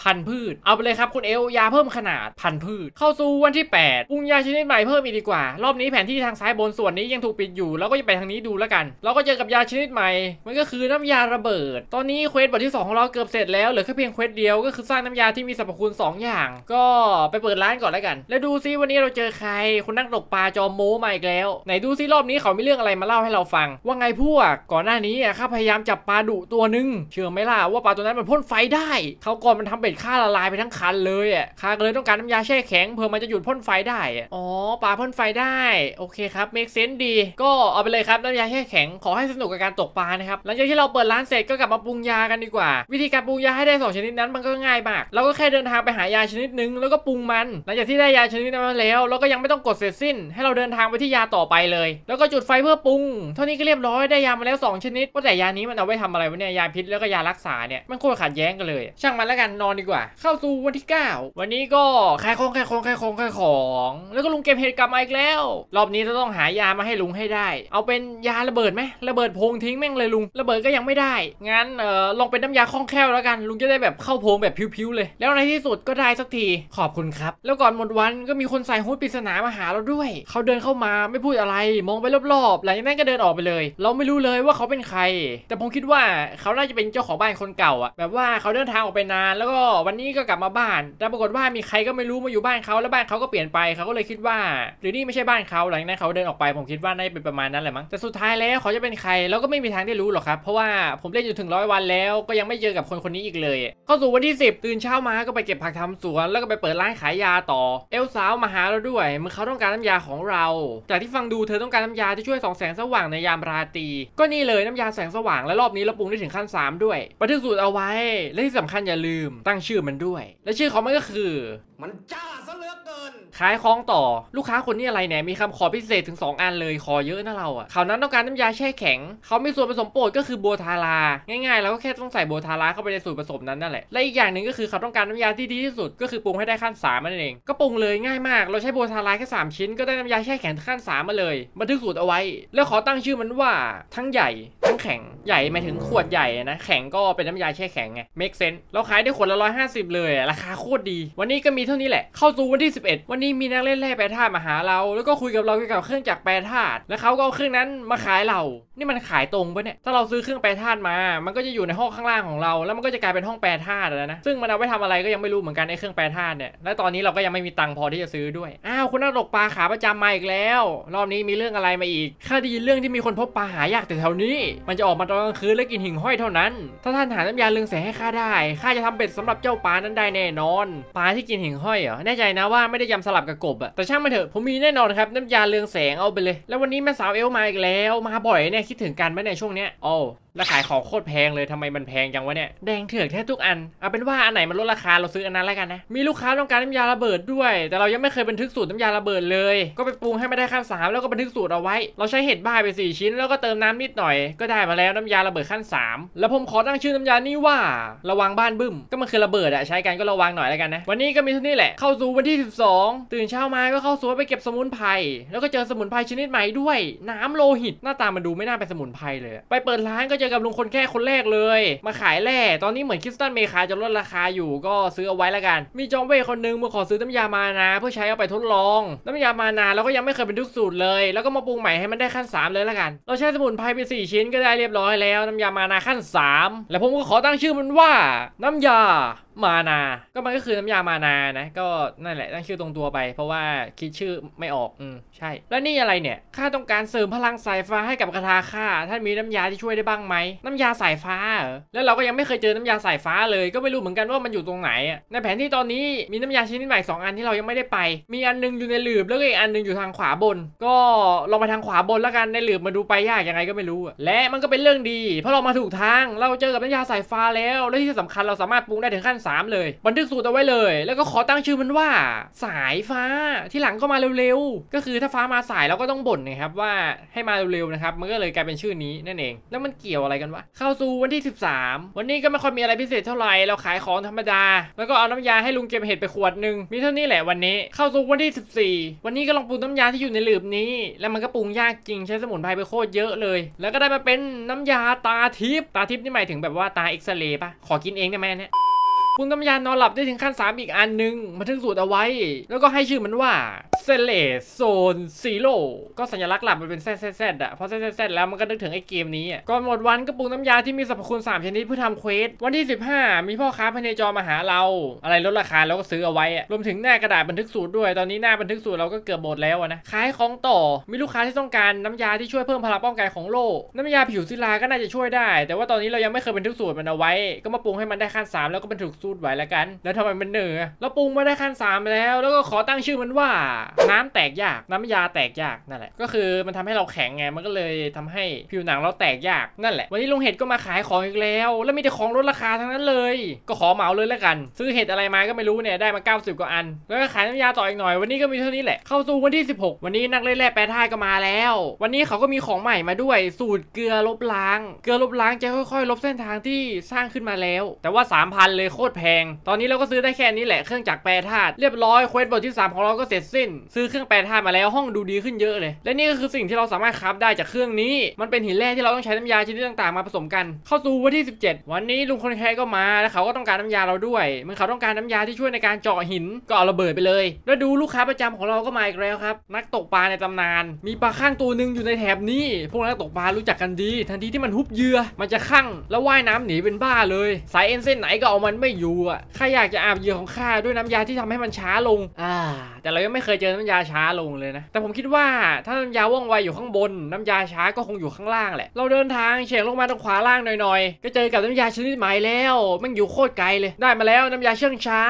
พันพืชเอาไปเลยครับคุณเอลยาเพิ่มขนาดพันพืช เข้าสู่วันที่8ปุงยาชนิดใหม่เพิ่มอีกดีกว่ารอบนี้แผนที่ทางซ้ายบนส่วนนี้ยังถูกปิดอยู่ แล้วก็จะไปทางนี้ดูแล้วกัน เราก็เจอกับยาชนิดใหม่ มันก็คือน้ำยาระเบิด ตอนนี้เควสบทที่2ของเราเกือบเสร็จแล้วเหลือแค่เพียงเควสเดียว ก็คือสร้างน้ำยาที่มีสรรพคุณ2อย่าง ก็ไปเปิดร้านก่อนแล้วกัน แล้วดูซิวันนี้เราเจอใครคนนักตกปลาจอมโมมาอีกแล้วไหนดูซิรอบนี้เขามีเรื่องอะไรมาเล่าให้เราฟัง ว่าไงพวกก่อนหน้านี้ข้าพยายามจับปลาดุตัวนึงเชื่อไหมล่ะว่าปลาตัวนั้นมันพ่นไฟได้ เขาก่อนมันทำเป็ดฆ่าละลายไปทั้งคันเลยอ่ะข้าก็เลยต้องการน้ำยาแช่แข็งเพื่อมันจะหยุดพ่นไฟได้อ๋อปลาพ่นไฟได้โอเคครับเมคเซนดี ก็เอาไปเลยครับน้ำยาแช่แข็งขอให้สนุกกับการตกปลานะครับหลังจากที่เราเปิดร้านเสร็จก็กลับมาปรุงยากันดีกว่าวิธีการปรุงยาให้ได้ 2 ชนิดนั้นมันก็ง่ายมากเราก็แค่เดินทางไปหายาชนิดนึงแล้วก็ปรุงมันหลังจากที่ได้ยาชนิดนั้นมาแล้ว เราก็ยังไม่ต้องกดเสร็จสิ้นให้เราเดินทางไปที่ยาต่อไปเลย แล้วก็จุดไฟเพื่อปรุงเท่านี้ก็เรียบร้อยได้ยามาแล้ว 2ชนิดว่าแต่ยานี้มันเอาไว้ทำอะไรวะเนี่ยยาพิษแล้วก็ยารักษาเนี่ยมันโคตรขัดแย้งกันเลย ช่างมันแล้วกันนอนอนดีกว่า เข้าสู่วันที่ 9 วันนี้ก็ขายของขายของขายของขายของ แล้วก็ลุงเก็บเห็ดกลับมาอีกแล้ว รอบนี้จะต้องหายามาให้ลุงให้ได้ เอาเป็นยาระเบิดไหมระเบิดพงทิ้งแม่งเลยลุงระเบิดก็ยังไม่ได้งั้นเออลองเป็นน้ำยาคล่องแคล่วแล้วกัน ลุงจะได้แบบเข้าพงแบบพิ้วๆเลย แล้วในที่สุดก็ได้สักทีขอบคุณครับ แล้วก่อนหมดวันก็มีคนใส่ฮู้ดปริศนามาหาเราด้วย เขาเดินเข้ามาไม่พูดอะไรมองไปรอบๆหลังจากนั้นก็เดินออกไปเลย เราไม่รู้เลยว่าเขาเป็นใคร แต่ผมคิดว่าเขาน่าจะเป็นเจ้าของบ้านคนเก่าอะแบบว่าเขาเดินทางออกไปนานแล้วก็วันนี้ก็กลับมาบ้าน แต่ปรากฏว่ามีใครก็ไม่รู้มาอยู่บ้านเขา แล้วบ้านเขาก็เปลี่ยนไปเขาก็เลยคิดว่าหรือนี่ไม่ใช่บ้านเขาหลังจากนั้นเขาเดินออกไปผมคิดว่าน่าจะเป็นประมาณนั้นแหละมั้ง แต่สุดท้ายแล้วเขาจะเป็นใครเราก็ไม่มีทางได้รู้หรอกครับ เพราะว่าผมเล่นอยู่ถึงร้อยวันแล้ว ก็ยังไม่เจอกับคนคนนี้อีกเลย เข้าสู่วันที่ 10 ตื่นเช้ามาก็ไปเก็บผักทำสวนแล้วก็ไปเปิดร้านขายยาต่อ เอลสาวมาหาเราด้วยมือเขาต้องการน้ำยาของเรา จากที่ฟังดูเธอต้องการน้ำยาที่ช่วยส่องแสงสว่างในยามราตรี ก็นี่เลยน้ำยาแสงสว่าง และรอบนี้เราปรุงได้ถึงขั้น 3 ด้วยบันทึกสูตรเอาไว้และที่สำคัญอย่าลืมตัตั้งชื่อมันด้วย และชื่อของมันก็คือมันจ้าซะเหลือเกินขายของต่อลูกค้าคนนี้อะไรเนี่ยมีคำขอพิเศษถึง 2 อันเลยขอเยอะนะเราอ่ะเขานั้นต้องการน้ำยาแช่แข็งเขามีส่วนผสมโปรดก็คือโบทาราง่ายๆเราก็แค่ต้องใส่โบทาราเข้าไปในส่วนผสมนั้นนั่นแหละและอีกอย่างหนึ่งก็คือเขาต้องการน้ำยาที่ดีที่สุด ก็คือปรุงให้ได้ขั้น3มนั่นเองก็ปรุงเลยง่ายมาก เราใช้โบทาราแค่3ชิ้นก็ได้น้ำยาแช่แข็งขั้น3มาเลยบันทึกสูตรเอาไว้ แล้วขอตั้งชื่อมันว่าทั้งใหญ่ต้งแข็งใหญ่มาถึงขวดใหญ่นะแข็งก็เป็นน้ำยาแช่แข็งไงเมคเซนต์เราขายได้ขวดละร้อยห้าสิบเลย ราคาโคตรดี วันนี้ก็มีเท่านี้แหละ เข้าสู่วันที่ 11 วันนี้มีนักเล่นแร่แปรธาตุมาหาเราแล้วก็คุยกับเราเกี่ยวกับเครื่องจักรแปรธาตุแล้วเขาก็เอาเครื่องนั้นมาขายเรา นี่มันขายตรงปะเนี่ยถ้าเราซื้อเครื่องแปรธาตุมา มันก็จะอยู่ในห้องข้างล่างของเรา แล้วมันก็จะกลายเป็นห้องแปรธาตุแล้วนะ ซึ่งมันเอาไว้ทำอะไรก็ยังไม่รู้เหมือนกันไอ้เครื่องแปรธาตุเนี่ยและตอนนี้เราก็ยังไม่มีตังค์พอที่จะซื้อด้วยอ้าวคุณนักตกปลาขาประจำมาอีกแล้วรอบนี้มีเรื่องอะไรมาอีกข้าได้ยินเรื่องที่มีคนพบปลาหายากแต่แถวนี้มันจะออกมาตอนกลางคืนและกินหิ่งห้อยเท่านั้น ถ้าท่านหาน้ำยาเลืองแสงให้ข้าได้ ข้าจะทำเบ็ดสำหรับเจ้าปลานั้นได้แน่นอนปลาที่กินหิ่งห้อยเหรอแน่ใจนะว่าไม่ได้ยำสลับกับกบอะแต่ช่างมันเถอะ ผมมีแน่นอนครับ น้ำยาเลืองแสงเอาไปเลย แล้ววันนี้แม่สาวเอลมาอีกแล้ว มาบ่อยเนี่ยคิดถึงกันไหมในช่วงเนี้ยโอ้แล้วขายของโคตรแพงเลยทำไมมันแพงจังวะเนี่ยแดงเถือกแทบทุกอันเอาเป็นว่าอันไหนมันลดราคาเราซื้ออันนั้นแล้วกันนะมีลูกค้าต้องการน้ำยาระเบิดด้วย แต่เรายังไม่เคยบันทึกสูตรน้ำยาระเบิดเลย ก็ไปปรุงให้ไม่ได้ขั้นสามแล้วก็บันทึกสูตรเอาไว้ เราใช้เห็ดบ้าไป 4 ชิ้น แล้วก็เติมน้ำนิดหน่อยก็ได้มาแล้วน้ำยาระเบิดขั้น 3 แล้วผมขอตั้งชื่อน้ำยานี้ว่า ระวังบ้านบึ้มก็มันคือระเบิดอะใช้กันก็ระวังหน่อยแล้วกันนะวันนี้ก็มีเท่านี้แหละเข้าสู่วันที่ 12 ตื่นเช้ามาก็เข้าสวนไปเก็บสมุนไพรแล้วก็เจอสมุนไพรชนิดใหม่ด้วย น้ำโลหิตหน้าตามันดูไม่น่าเป็นสมุนไพรเลย ไปเปิดร้านก็จจอกับลุงคนแค่คนแรกเลย มาขายแร่ตอนนี้เหมือนคริสตันเมคาจะลดราคาอยู่ก็ซื้อเอาไว้ละกัน มีจอมเวคนนึงมาขอซื้อน้ำยามานา เพื่อใช้เอาไปทดลอง น้ำยามานาเราก็ยังไม่เคยเป็นทุกสูตรเลย แล้วก็มาปรุงใหม่ให้มันได้ขั้น 3 เลยละกัน เราใช้สมุนไพรไป4ชิ้นก็ได้เรียบร้อยแล้วน้ำยามานาขั้น3แล้วผมก็ขอตั้งชื่อมันว่า น้ำยามานา ก็มันก็คือน้ำยามานานะ ก็นั่นแหละตั้งชื่อตรงตัวไป เพราะว่าคิดชื่อไม่ออก อืมใช่ แล้วนี่อะไรเนี่ย ข้าต้องการเสริมพลังสายฟ้าให้กับคาถาข้า ท่านมีน้ำยาที่ช่วยได้บ้างไหมน้ำยาสายฟ้าเหรอ แล้วเราก็ยังไม่เคยเจอน้ำยาสายฟ้าเลย ก็ไม่รู้เหมือนกันว่ามันอยู่ตรงไหน ในแผนที่ตอนนี้มีน้ำยาชิ้นใหม่สองอันที่เรายังไม่ได้ไป มีอันนึงอยู่ในหลืบ แล้วก็อีกอันนึงอยู่ทางขวาบน ก็ลองไปทางขวาบนแล้วกัน ในหลืบมาดูไปยากยังไงก็ไม่รู้และมันก็เป็นเรื่องดี เพราะเรามาถูกทาง เราเจอกับน้ำยาสายฟ้าแล้วและที่สำคัญเราสามารถปรุงได้ถึงขั้น3เลยบันทึกสูตรเอาไว้เลย แล้วก็ขอตั้งชื่อมันว่า สายฟ้าที่หลังก็มาเร็วๆ ก็คือถ้าฟ้ามาสายเราก็ต้องบ่นนะครับว่าให้มาเร็วๆ นะครับ มันก็เลยกลายเป็นชื่อนี้นั่นเอง แล้วมันเกี่ยวอะไรกันวะ เข้าสู่วันที่ 13 วันนี้ก็ไม่ค่อยมีอะไรพิเศษเท่าไหร่ เราขายของธรรมดา แล้วก็เอาน้ำยาให้ลุงเก็บเห็ดไปขวดหนึ่ง มีเท่านี้แหละวันนี้ เข้าสู่วันที่ 14 วันนี้ก็ลองปรุงน้ำยาที่อยู่ในหลืบนี้ แล้วมันก็ปรุงยากจริงใช้สมุนไพรไปโคตรเยอะเลย แล้วก็ได้มาเป็นน้ำยาตาทิพตาทิพนี่หมายถึงแบบว่าตาเอ็กซเรย์ปะขอกินเองได้ไหมเนี่ยคุณกำยานนอนหลับได้ถึงขั้น 3 อีกอันนึงมาทึงสูตรเอาไว้ แล้วก็ให้ชื่อมันว่าเซเลโซนซีโร่ก็สัญลักษณ์หลับมันเป็นเซตเซตอ่ะพอเซตเซตแล้วมันก็นึกถึงไอ้เกมนี้ก่อนหมดวันก็ปรุงน้ำยาที่มีสรรพคุณ 3 ชนิดเพื่อทำเควสวันที่ 15 มีพ่อค้าภายในจอมาหาเรา อะไรลดราคาเราก็ซื้อเอาไว้ รวมถึงหน้ากระดาษบันทึกสูตรด้วย ตอนนี้หน้าบันทึกสูตรเราก็เกือบหมดแล้วนะขายของต่อมีลูกค้าที่ต้องการน้ำยาที่ช่วยเพิ่มพลังป้องกันของโลกน้ำยาผิวศิลาก็น่าจะช่วยได้ แต่ว่าตอนนี้เรายังไม่เคยบันทึกสูตรมันเอาไว้ ก็มาปรุงให้มันได้ขั้น3 แล้วก็บันทึกสูดไว้แล้วกัน แล้วทำไมมันเหนื่อเราปรุงมาได้ขั้น3แล้ว แล้วก็ขอตั้งชื่อมันว่าน้ำแตกยาก น้ำยาแตกยากนั่นแหละ ก็คือ มันทำให้เราแข็งไง มันก็เลยทำให้ผิวหนังเราแตกยากนั่นแหละ วันนี้ลุงเห็ดก็มาขายของอีกแล้ว แล้วมีแต่ของลดราคาทั้งนั้นเลย ก็ขอเหมาเลยแล้วกัน ซื้อเห็ดอะไรมา ก็ไม่รู้เนี่ย ได้มา 90กว่าอัน แล้วก็ขายน้ำยาต่ออีกหน่อย วันนี้ก็มีเท่านี้แหละ เข้าสู่วันที่16 วันนี้นักเล่นแร่แปรธาตุก็มาแล้ว วันนี้เขาก็มีของใหม่มาด้วยสูตรเกลือลบล้าง เกลือลบล้างจะค่อย ๆ ลบเส้นทางที่สร้างขึ้นมาแล้ว แต่ว่า3,000เลยโคตตแพงตอนนี้เราก็ซื้อได้แค่นี้แหละเครื่องจักรแปรธาตุเรียบร้อยเควสบทที่ 3 ของเราก็เสร็จสิ้นซื้อเครื่องแปรธาตุมาแล้ว ห้องดูดีขึ้นเยอะเลย และนี่ก็คือสิ่งที่เราสามารถครับได้จากเครื่องนี้ มันเป็นหินแร่ที่เราต้องใช้น้ำยาชนิดต่างๆ มาผสมกันเข้าสู่วันที่ 17วันนี้ลุงคนแค่ก็มาแล้วเขาก็ต้องการน้ำยาเราด้วยมันเขาต้องการน้ำยาที่ช่วยในการเจาะหินก็เอาระเบิดไปเลย แล้วดูลูกค้าประจำของเราก็มาอีกแล้วครับนักตกปลาในตำนาน มีปลาข้างตัวหนึ่งอยู่ในแถบนี้ พวกนักตกปลารู้จักกันดี ทันทีที่มันฮุบเยือมันจะข้างแล้วว่ายน้ำหนีเป็นบ้าเลยสายเอ็นเส้นไหนก็เอามันไม่อยยูอ่ะข้าอยากจะอาบเหยื่อของข้าด้วยน้ำยาที่ทำให้มันช้าลง อ่าแต่เรายังไม่เคยเจอน้ำยาช้าลงเลยนะ แต่ผมคิดว่าถ้าน้ำยาว่องไวอยู่ข้างบน น้ำยาช้าก็คงอยู่ข้างล่างแหละ เราเดินทางเฉียงลงมาตรงขวาล่างหน่อยๆ ก็เจอกับน้ำยาชนิดใหม่แล้วมันอยู่โคตรไกลเลย ได้มาแล้วน้ำยาเชื่องช้า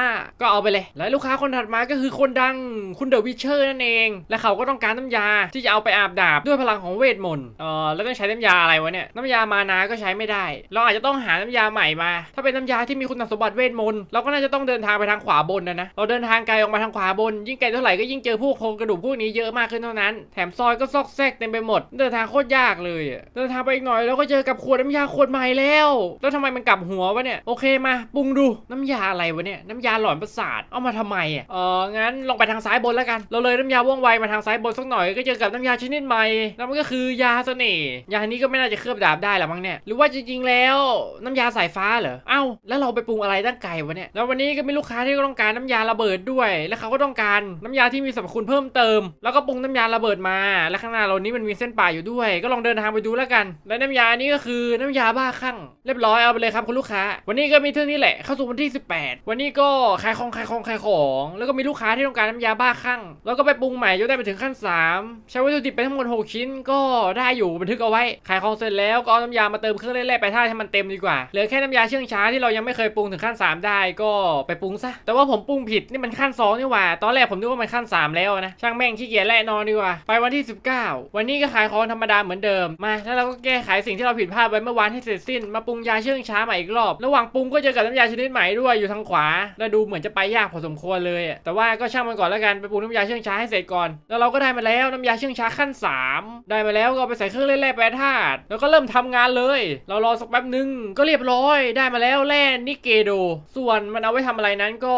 ก็เอาไปเลย และลูกค้าคนถัดมาก็คือคนดังคุณเดอะวิเชอร์นั่นเอง และเขาก็ต้องการน้ำยาที่จะเอาไปอาบดาบด้วยพลังของเวทมนต์เออแล้วต้องใช้น้ำยาอะไรวะเนี่ยน้ำยามานาก็ใช้ไม่ได้เราอาจจะต้องหาน้ำยาใหม่มา ถ้าเป็นน้ำยาที่มีคุณสมบัติเวทมนต์เราก็น่าจะต้องเดินทางไปทางขวาบนนะนะเราเดินทางไกลออกมาทางขวาบนยิ่งก่เท่าไหร่ก็ยิ่งเจอพวกโครงกระดูกพวกนี้เยอะมากขึ้นเท่านั้น แถมซอยก็ซอกแซกเต็มไปหมด เดินทางโคตรยากเลยเดินทางไปอีกหน่อยแล้วก็เจอกับขวดน้ำยาขวดใหม่แล้วแล้วทำไมมันกลับหัววะเนี่ยโอเคมาปรุงดูน้ำยาอะไรวะเนี่ยน้ำยาหลอนประสาทเอามาทำไมอ่ะเอองั้นลองไปทางซ้ายบนแล้วกันเราเลยน้ำยาว่องไวมาทางซ้ายบนสักหน่อยก็เจอกับน้ำยาชนิดใหม่นั่นก็คือยาเสน่ห์ยาอันนี้ก็ไม่น่าจะเคลือบดาบได้ หรอมั้งเนี่ยหรือว่าจริงๆแล้วน้ำยาสายฟ้าเหรอเอ้า แล้วเราไปปรุงอะไรตั้งไกลวะเนี่ยแล้ววันนี้ก็มีลูกค้าที่ต้องการน้ำยาระเบิดด้วยแล้วเขาก็ต้องการน้ำยาที่มีสรรพคุณเพิ่มเติมแล้วก็ปรุงน้ำยาระเบิดมาและข้างหน้าเรานี้มันมีเส้นป่าอยู่ด้วย ก็ลองเดินทางไปดูแล้วกัน และน้ำยานี้ก็คือน้ำยาบ้าคลั่งเรียบร้อยเอาไปเลยครับคุณลูกค้าวันนี้ก็มีเท่านี้แหละเข้าสู่วันที่18 วันนี้ก็ขายของขายของขายของ แล้วก็มีลูกค้าที่ต้องการน้ำยาบ้าคลั่งแล้วก็ไปปรุงใหม่จนได้ไปถึงขั้น 3 ใช้วัตถุดิบไปทั้งหมด6ชิ้น ก็ได้อยู่บันทึกเอาไว้ ขายของเสร็จแล้วก็เอาน้ำยามาเติมเครื่องเล่นๆไปท่าให้มันเต็มดีกว่าเหลือแค่น้ำยาเชื่องช้า ที่เรายังไม่เคยปรุงถึงขั้น3 ได้ ก็ไปปรุงซะแต่ว่าผมปรุงผิดนี่มันขั้น2นี่หว่าตอนแรกผมึกว่ามันขั้น 3 แล้วนะ ช่างแม่งขี้เกียจแล่นอนดีกว่า ไปวันที่ 19 วันนี้ก็ขายของธรรมดาเหมือนเดิมมา แล้วเราก็แก้ไขสิ่งที่เราผิดพลาดไปเมื่อวานให้เสร็จสิ้น มาปรุงยาเชื่องช้าใหม่อีกรอบ ระหว่างปรุงก็เจอกับน้ำยาชนิดใหม่ด้วยอยู่ทางขวาและดูเหมือนจะไปยากพอสมควรเลย แต่ว่าก็ช่างมันก่อนแล้วกันไปปรุงน้ำยาเชื่องช้าให้เสร็จก่อนแล้วเราก็ได้มาแล้วน้ำยาเชื่องช้าขั้น 3 ได้มาแล้วก็ไปใส่เครื่องเล่นแร่แปรธาตุแล้วก็เริ่มทำงานเลยเรารอสักแป๊บนึงก็เรียบร้อย ได้มาแล้วแร่นิเกโดส่วนมันเอาไว้ทำอะไรนั้นก็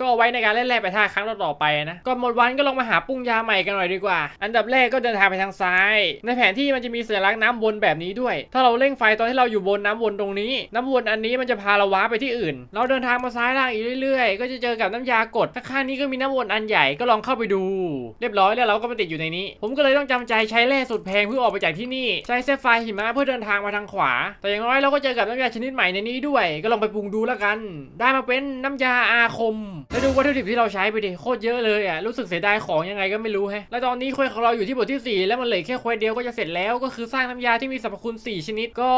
ก็ไว้ในการเล่นแร่แปรธาตุครั้งต่อไปนะก่อนหมดวันก็ลองมาหาปรุงยาใหม่กันหน่อยดีกว่า อันดับแรกก็เดินทางไปทางซ้าย ในแผนที่มันจะมีสัญลักษณ์น้ำวนแบบนี้ด้วย ถ้าเราเร่งไฟตอนที่เราอยู่บนน้ำวนตรงนี้ น้ำวนอันนี้มันจะพาเราว้าไปที่อื่น เราเดินทางมาซ้ายล่างอีกเรื่อยๆ ก็จะเจอกับน้ำยากด ข้างนี้ก็มีน้ำวนอันใหญ่ ก็ลองเข้าไปดู เรียบร้อยแล้วเราก็ไปติดอยู่ในนี้ ผมก็เลยต้องจำใจใช้แร่สุดแพงเพื่อออกไปจากที่นี่ ใช้เซฟไฟหิมะเพื่อเดินทางมาทางขวา แต่อย่างน้อยเราก็เจอกับน้ำยาชนิดใหม่ในนี้ด้วย ก็ลองไปปรุงดูแล้วกัน ได้มาเป็นน้ำยาอาคมแล้วดูวัตถุดิบที่เราใช้ไปดิโคตรเยอะเลยอ่ะรู้สึกเสียดายของยังไงก็ไม่รู้แฮะและตอนนี้เควสของเราอยู่ที่บทที่ 4 แล้วมันเหลือแค่เควสเดียวก็จะเสร็จแล้วก็คือสร้างน้ำยาที่มีสรรพคุณ 4 ชนิด ก็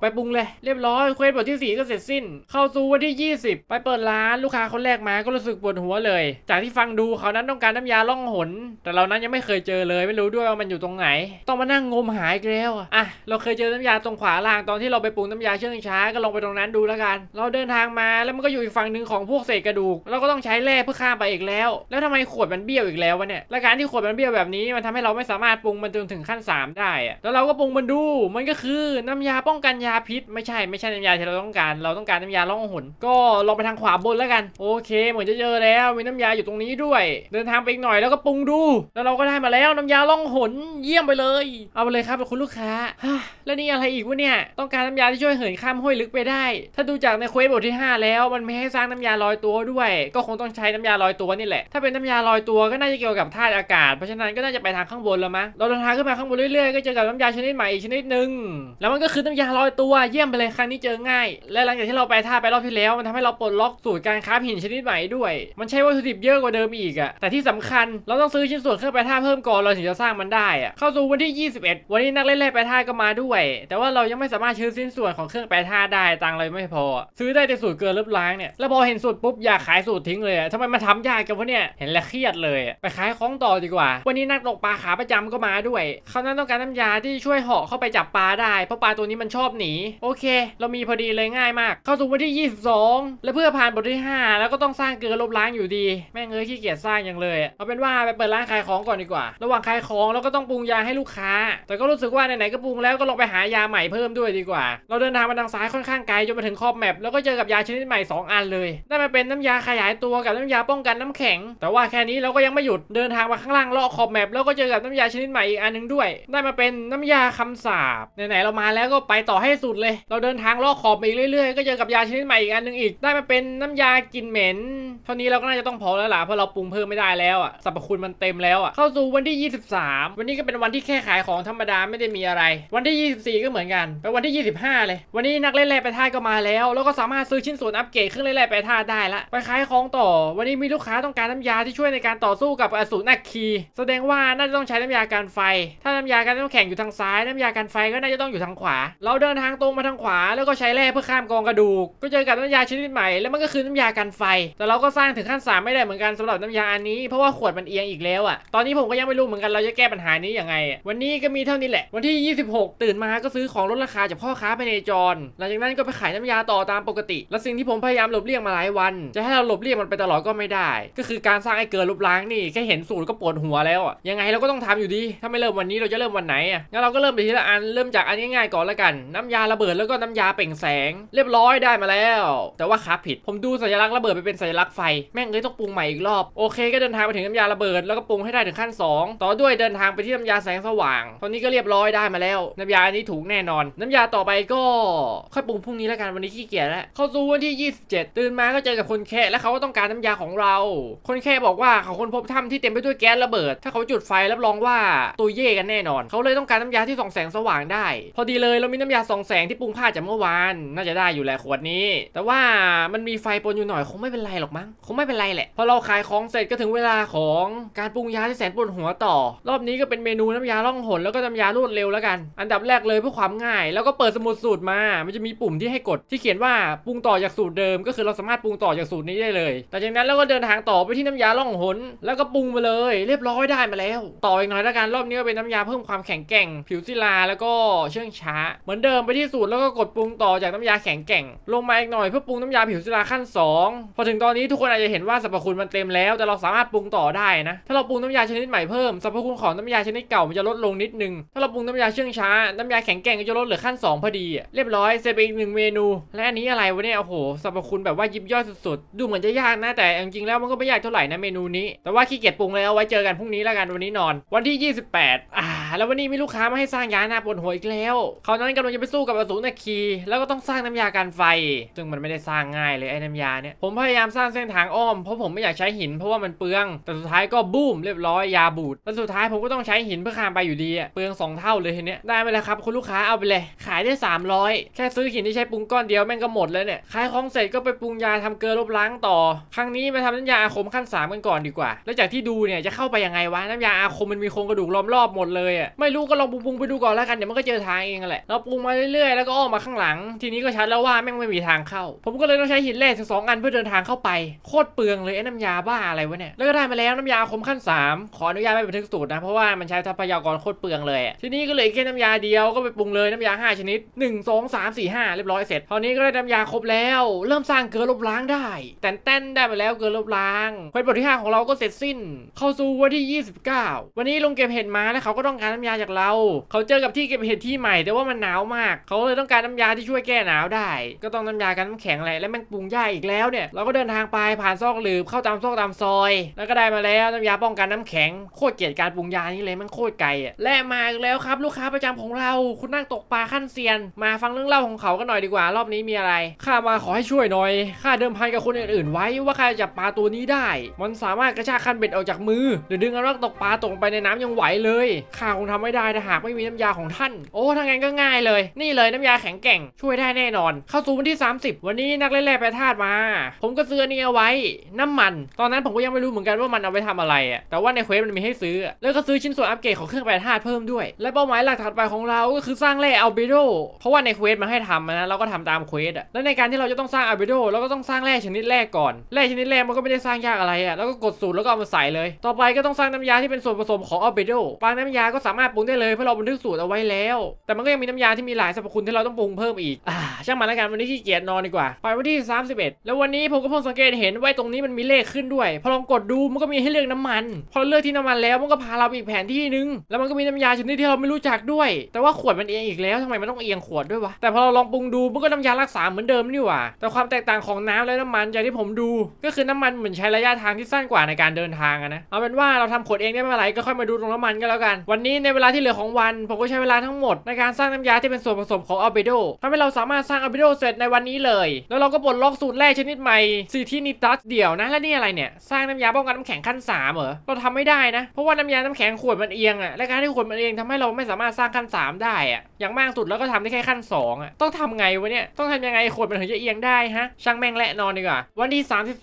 ไปปรุงเลย เรียบร้อยเควสบทที่ 4 ก็เสร็จสิ้น เข้าสู่วันที่ 20 ไปเปิดร้านลูกค้าคนแรกมาก็รู้สึกปวดหัวเลย จากที่ฟังดูเขานั้นต้องการน้ำยาล่องหน แต่เรานั้นยังไม่เคยเจอเลย ไม่รู้ด้วยว่ามันอยู่ตรงไหนต้องมานั่งงมหายแล้วอ่ะเราเคยเจอน้ำยาตรงขวาล่างตอนที่เราไปปรุงน้ำยาเชื่องช้าก็ลงไปตรงนั้นดูแล้วกัน เราเดินทางมาแล้วมันก็อยู่อีกฝั่งหนึ่งของพวกเศษกระดูกเราก็ต้องใช้แร่เพื่อข้ามไปอีกแล้ว แล้วทำไมขวดมันเบี้ยวอีกแล้ววะเนี่ยและการที่ขวดมันเบี้ยวแบบนี้ มันทำให้เราไม่สามารถปรุงมันจนถึงขั้น3ได้อะแล้วเราก็ปรุงมันดู มันก็คือน้ำยาป้องกันยาพิษ ไม่ใช่ไม่ใช่น้ำยาที่เราต้องการ เราต้องการน้ำยาล่องหุนก็ลองไปทางขวาบนแล้วกัน โอเค เหมือนจะเจอแล้วมีน้ำยาอยู่ตรงนี้ด้วย เดินทางไปอีกหน่อยแล้วก็ปรุงดู แล้วเราก็ได้มาแล้วน้ำยาล่องหนเยี่ยมไปเลย เอาไปเลยครับคุณลูกค้า แล้วนี่อะไรอีกวะเนี่ย ต้องการน้ำยาที่ช่วยเหินข้ามห้วยลึกไปได้ ถ้าดูจากในเควสบทที่ 5 แล้วมันไม่ให้สร้างน้ำยาลอยตัวด้วย ก็คงต้องใช้น้ำยาลอยตัวนี่แหละถ้าเป็นน้ำยาลอยตัวก็น่าจะเกี่ยวกับธาตุอากาศเพราะฉะนั้นก็น่าจะไปทางข้างบนแล้วมั้งเราเดินทางขึ้นมาข้างบนเรื่อยๆก็เจอกับน้ำยาชนิดใหม่อีกชนิดหนึ่งแล้วมันก็คือน้ำยาลอยตัวเยี่ยมไปเลยครั้งนี้เจอง่าย และหลังจากที่เราไปท่าไปรอบที่แล้วมันทำให้เราปลดล็อกสูตรการค้าหินชนิดใหม่ด้วย มันใช้วัตถุดิบเยอะกว่าเดิมอีกอะแต่ที่สำคัญเราต้องซื้อชิ้นส่วนเครื่องไปท่าเพิ่มก่อนเราถึงจะสร้างมันได้อะเข้าสู่วันที่ 21 วันนี้นักเล่นแร่ไปท่าก็มาด้วย แต่ว่าเรายังไม่สามารถซื้อชิ้นส่วนของเครื่องไปท่าได้ตังเลยไม่พอ ซื้อได้แต่สูตรเกินลบล้างเนี่ยแล้วพอเห็นสูตรปุ๊บอยากขายสูตรทิ้งเลยทำไมมาทำยากกันวะเนี่ยเหนแล้วเครียดเลย ไปขายของต่อดีกว่า วันนี้นักตกปลาขาประจำก็มาด้วยเขานั้นต้องการน้ำยาที่ช่วยเหาะเข้าไปจับปลาได้เพราะปลาตัวนี้มันชอบหนีโอเค เรามีพอดีเลยง่ายมาก เข้าสู่วันที่ 22 และเพื่อผ่านบทที่ 5 แล้วก็ต้องสร้างเกลือลบล้างอยู่ดี แม่งเอ้ยขี้เกียจสร้างอย่างเลยเอาเป็นว่าไปเปิดร้านขายของก่อนดีกว่า ระหว่างขายของเราก็ต้องปรุงยาให้ลูกค้า แต่ก็รู้สึกว่าไหนๆก็ปรุงแล้วก็ลองไปหายาใหม่เพิ่มด้วยดีกว่า เราเดินทางมาทางซ้ายค่อนข้างไกลจนมาถึงขอบแมปแล้วก็เจอกับยาชนิดใหม่2 อันเลย ได้มาเป็นน้ำยาขยายตัวกับน้ำยาป้องกันน้ำแข็งแต่ว่าแค่นี้เราก็ยังไม่หยุดเดินทางมาข้างล่างเลาะขอบแมปแล้วก็เจอกับน้ำยาชนิดใหม่อีกอันนึงด้วย ได้มาเป็นน้ำยาคํำสาบไหนๆเรามาแล้วก็ไปต่อให้สุดเลย เราเดินทางเลาะขอบไปเรื่อยๆก็เจอกับยาชนิดใหม่อีกอันนึงอีกได้มาเป็นน้ำยากินเหม็นเท่านี้เราก็น่าจะต้องพอแล้วล่ะเพราะเราปรุงเพิ่มไม่ได้แล้วอ่ะสรรพคุณมันเต็มแล้วอ่ะเข้าสู่วันที่ 23 วันนี้ก็เป็นวันที่แค่ขายของธรรมดาไม่ได้มีอะไร วันที่ 24 ก็เหมือนกันไปวันที่ 25เลยวันนี้นักเล่นแร่ไปท่าก็มาแล้วแล้วก็สามารถซื้อชิ้นส่วนอัปเกรดเครื่องเล่นแร่แปรธาตุได้ละไปขายของต่อวันนี้มีลูกค้าต้องการน้ำยาที่ช่วยในการต่อสู้กับอสูรนักคีแสดงว่าน่าจะต้องใช้น้ำยาการไฟ ถ้าน้ำยาการน้ำแข็งอยู่ทางซ้ายน้ำยาการไฟก็น่าจะต้องอยู่ทางขวา เราเดินทางตรงมาทางขวา แล้วก็ใช้แร่เพื่อข้ามกองกระดูก ก็เจอกับน้ำยาชนิดใหม่แล้วมันก็คือน้ำยาการไฟ แต่เราก็สร้างถึงขั้น3ไม่ได้เหมือนกันสำหรับน้ำยาอันนี้เพราะว่าขวดมันเอียงอีกแล้วอ่ะตอนนี้ผมก็ยังไม่รู้เหมือนกันเราจะแก้ปัญหานี้ยังไง วันนี้ก็มีเท่านี้แหละ วันที่ 26 ตื่นมาก็ซื้อของลดราคาจากพ่อค้าไปในจอน หลังจากนั้นก็ไปขายน้ำยาต่อตามปกติ และสิ่งที่ผมพยายามหลบเลี่ยงมาหลายวันจะให้เราหลบเลี่ยงมันไปตลอดก็ไม่ได้ ก็คือการสร้างางให้เกินลบล้างนี่แค่เห็นสูตรก็ปวดหัวแล้วอ่ะยังไงเราก็ต้องทำอยู่ดีถ้าไม่เริ่มวันนี้เราจะเริ่มวันไหนอ่ะงั้นเราก็เริ่มไปทีละอันเริ่มจากอันง่ายๆก่อนละกัน น้ำยาระเบิดแล้วก็น้ำยาเปล่งแสง เรียบร้อยได้มาแล้ว แต่ว่าขาผิดผมดูสัญลักษณ์ระเบิดไปเป็นสัญลักษณ์ไฟ แม่งเลยต้องปรุงใหม่อีกรอบโอเคก็เดินทางไปถึงน้ำยาระเบิดแล้วก็ปรุงให้ได้ถึงขั้น2 ต่อด้วยเดินทางไปที่น้ำยาแสงสว่างตอนนี้ก็เรียบร้อยได้มาแล้ว น้ำยาอันนี้ถูกแน่นอน น้ำยาต่อไปก็ ค่อยปรุงพรุ่งนี้แล้วกันวันนี้ขี้เกียจแล้วเข้าสู่วันที่27 ตื่นมาก็เจอกับคนแค่และเขาก็ต้องการน้ำยาของเรา คนแค่บบอกว่าเขาค้นพบถ้ำที่เต็มไปด้วยแก๊สระเบิดถ้าเขาจุดไฟรับรองว่าตัวเย่กันแน่นอน เขาเลยต้องการน้ำยาที่ส่องแสงสว่างได้พอดีเลยเรามีน้ำยาส่องแสงที่ปรุงผ้าจากเมื่อวาน น่าจะได้อยู่แหละขวดนี้ แต่ว่ามันมีไฟปนอยู่หน่อยคงไม่เป็นไรหรอกมั้งคงไม่เป็นไรแหละพอเราขายของเสร็จก็ถึงเวลาของการปรุงยาที่แสนปวดหัวต่อ รอบนี้ก็เป็นเมนูน้ำยาล่องหนแล้วก็น้ำยารวดเร็วแล้วกัน อันดับแรกเลยเพื่อความง่าย แล้วก็เปิดสมุดสูตรมามันจะมีปุ่มที่ให้กด ที่เขียนว่าปรุงต่อจากสูตรเดิม ก็คือเราสามารถปรุงต่อจากสูตรนี้ได้เลย แต่จากนั้นเราก็เดินทางต่อไปที่น้ำยาาล่องหนแล้วก็ปรุงมาเลย เรียบร้อยได้มาแล้ว ต่ออีกหน่อยละกันรอบนี้เป็นน้ำยาเพิ่มความแข็งแกร่งผิวศิลา แล้วก็เชื่องช้า เหมือนเดิมไปที่สูตรแล้วก็กดปรุงต่อจากน้ำยาแข็งแกร่ง ลงมาอีกหน่อย เพื่อปรุงน้ำยาผิวศิลาขั้น2พอถึงตอนนี้ทุกคนอาจจะเห็นว่าสรรพคุณมันเต็มแล้ว แต่เราสามารถปรุงต่อได้นะถ้าเราปรุงน้ำยาชนิดใหม่เพิ่มสรรพคุณของน้ำยาชนิดเก่ามันจะลดลงนิดนึงถ้าเราปรุงน้ำยาเชื่องช้า น้ำยาแข็งแกร่งก็จะลดเหลือขั้น 2พอดีเรียบร้อยเสร็จไปอีกหนึ่งเมนูและอันนี้อะไรวะเนี่ยโอ้โหสรรพคุณแบบว่ายิบย่อยสุด ๆ ดูเหมือนจะยากนะแต่จริงๆแล้วมันก็ไม่ยากเท่าไหร่นะะเมนูนี้ แต่ว่าขี้เกียจปรุงเลยเอาไว้เจอกันพรุ่งนี้แล้วกันวันนี้นอน วันที่ 28อ่าแล้ววันนี้มีลูกค้ามาให้สร้างยาหน้าปวดหัวอีกแล้วเขานั้นกำลังจะไปสู้กับอสูรนาคี แล้วก็ต้องสร้างน้ำยาการไฟ ซึ่งมันไม่ได้สร้างง่ายเลยไอ้น้ำยาเนี่ยผมพยายามสร้างเส้นทางอ้อมเพราะผมไม่อยากใช้หินเพราะว่ามันเปลือง แต่สุดท้ายก็บูมเรียบร้อยยาบูดแล้วสุดท้ายผมก็ต้องใช้หินเพื่อข้ามไปอยู่ดีเปลืองสองเท่าเลยทีเนี้ยได้ไปแล้วครับคุณลูกค้าเอาไปเลย ขายได้ 300 แค่ซื้อหินที่ใช้ปรุงก้อนเดียวแม่งก็หมดแล้วเนี่ยขายของเสร็จก็ไปปรุงยาทำเกลือลบล้างต่อ ครั้งนี้มาทำน้ำยาอาคมขั้น3ามกันก่อนดีกว่า แล้วจากที่ดูเนี่ยจะเข้าไปยังไงวะน้ำยาอาคมมันมีโครงกระดูกล้อมรอบหมดเลยอ่ะไม่รู้ก็ลองปรุงไปดูก่อนแล้วกันเดี๋ยวมันก็เจอทางเองแหละเราปรุงมาเรื่อยๆแล้วก็อ้อมมาข้างหลัง ทีนี้ก็ชัดแล้วว่าแม่งไม่มีทางเข้า ผมก็เลยต้องใช้หินแร่ถึงสองอันเพื่อเดินทางเข้าไปโคตรเปลืองเลยไอ้น้ำยาบ้าอะไรวะเนี่ยแล้วก็ได้มาแล้วน้ำยาอาคมขั้น 3 ขออนุญาตไม่บันทึกสูตรนะเพราะว่ามันใช้ทรัพยากรโคตรเปลืองเลย ทีนี้ก็เลยแค่น้ำยาเดียวก็ไปปรุงเลยน้ำยา 5 ชนิด 1 2 3 4 5เรียบร้อยเสร็จตอานี้ก็ได้น้ำยาครบแล้ว เริ่มสร้างเกลือลบล้างได้ แต่แต้นได้มาแล้วเกลือลบล้างเควสบทที่ 5 ของเราก็ เสร็จสิ้น เข้าสู่วันที่ 29 วันนี้ลงเก็บเห็ดมาแล้วเขาก็ต้องการน้ำยาจากเรา เขาเจอกับที่เก็บเห็ดที่ใหม่ แต่ว่ามันหนาวมาก เขาเลยต้องการน้ำยาที่ช่วยแก้หนาวได้ ก็ต้องน้ำยากันน้ำแข็งแหละและแมงปุงยาอีกแล้วเนี่ย เราก็เดินทางไปผ่านซอกหลืบเข้าตามซอกตามซอย แล้วก็ได้มาแล้วน้ำยาป้องกันน้ำแข็ง โคตรเกลียดการปรุงยานี่เลย มันโคตรไกลอ่ะและมาแล้วครับ ลูกค้าประจำของเราคุณนั่งตกปลาขั้นเซียน มาฟังเรื่องเล่าของเขากันหน่อยดีกว่า รอบนี้มีอะไรข้ามาขอให้ช่วยหน่อยข้าเดิมพันกับคนอื่นๆ ไว้ว่าใครจะจับปลาตัวนี้ได้มมันสามารถกระชากคันเบ็ดออกจากมือหรือดึงอันรักตกปลาตกไปในน้ำยังไหวเลยข้าคงทำไม่ได้ถ้าหากไม่มีน้ำยาของท่าน โอ้ทางงั้นก็ง่ายเลย นี่เลยน้ำยาแข็งแกร่ง ช่วยได้แน่นอน เข้าสู่วันที่ 30 วันนี้นักเล่นแร่แปรธาตุมา ผมก็ซื้อนี่เอาไว้ น้ำมัน ตอนนั้นผมก็ยังไม่รู้เหมือนกันว่ามันเอาไปทำอะไรอะแต่ว่าในเควสมันมีให้ซื้อแล้วก็ซื้อชิ้นส่วนอัปเกรดของเครื่องแปรธาตุเพิ่มด้วยและเป้าหมายหลักถัดไปของเราก็คือสร้างแร่อัลเบโดเพราะว่าในเควสมันให้ทำนะเราก็ทำตามเควสอะแล้วในการที่เราจะต้องสร้างอัลเบโดเราก็ต้องสร้างแร่ชนิดแรกก่อนแร่ชนิดแรกมันก็ไม่ได้สร้างยากอะไรอะแล้วก็กดสูตรแล้วก็เอามาใส่เลย ต่อไปก็ต้องสร้างน้ำยาที่เป็นส่วนผสมของออเบโดปางน้ำยาก็สามารถปรุงได้เลยเพราะเราบันทึกสูตรเอาไว้แล้ว แต่มันก็ยังมีน้ำยาที่มีหลายสรรพคุณที่เราต้องปรุงเพิ่มอีกอช่างมันแล้วกันวันนี้ที่เกียรนอนดีกว่า ไปวันที่ 31แล้ววันนี้ผมก็เพิ่งสังเกตเห็นไว้ตรงนี้มันมีเลขขึ้นด้วย พอลองกดดูมันก็มีให้เลือกน้ำมัน พอเลือกที่น้ำมันแล้วมันก็พาเราไปอีกแผนที่นึง แล้วมันก็มีน้ำยาชนิดที่เราไม่รู้จักด้วย แต่ว่าขวดมันเอียงอีกแล้ว ทำไมมันต้องเอียงขวดด้วยวะแต่พอเราลองปรุงดูมันก็น้ำยารักษา เหมือนเดิมนี่หว่าแต่ความแตกต่างของน้ำและน้ำมันจากที่ผมดู ก็คือน้ำมันเหมือนใช้ระยะทางทที่สั้นกว่าในการเดินทางนะเอาเป็นว่าเราทำขวดเองได้ไม่ไรก็ค่อยมาดูตรงน้ำมันก็แล้วกันวันนี้ในเวลาที่เหลือของวันผมก็ใช้เวลาทั้งหมดในการสร้างน้ำยาที่เป็นส่วนผสมของอัลเบโดทำให้เราสามารถสร้างอัลเบโดเสร็จในวันนี้เลย แล้วเราก็ปลดล็อกสูตรแรกชนิดใหม่ซีทีนิตัสเดี่ยวนะ และนี่อะไรเนี่ยสร้างน้ำยาป้องกันน้ำแข็งขั้น3เหรอเราทำไม่ได้นะเพราะว่าน้ำยาน้ำแข็งขวดมันเอียงอะและการที่ขวดมันเอียงทำให้เราไม่สามารถสร้างขั้น3ได้อะอย่างมากสุดแล้วก็ทำได้แค่ขั้น2อะต้องทำไงวะเนี่ยต้องทำยังไงขวดมันถึงจะเอียงได้ฮะช่างแม่งและนอนดีกว่าวันที่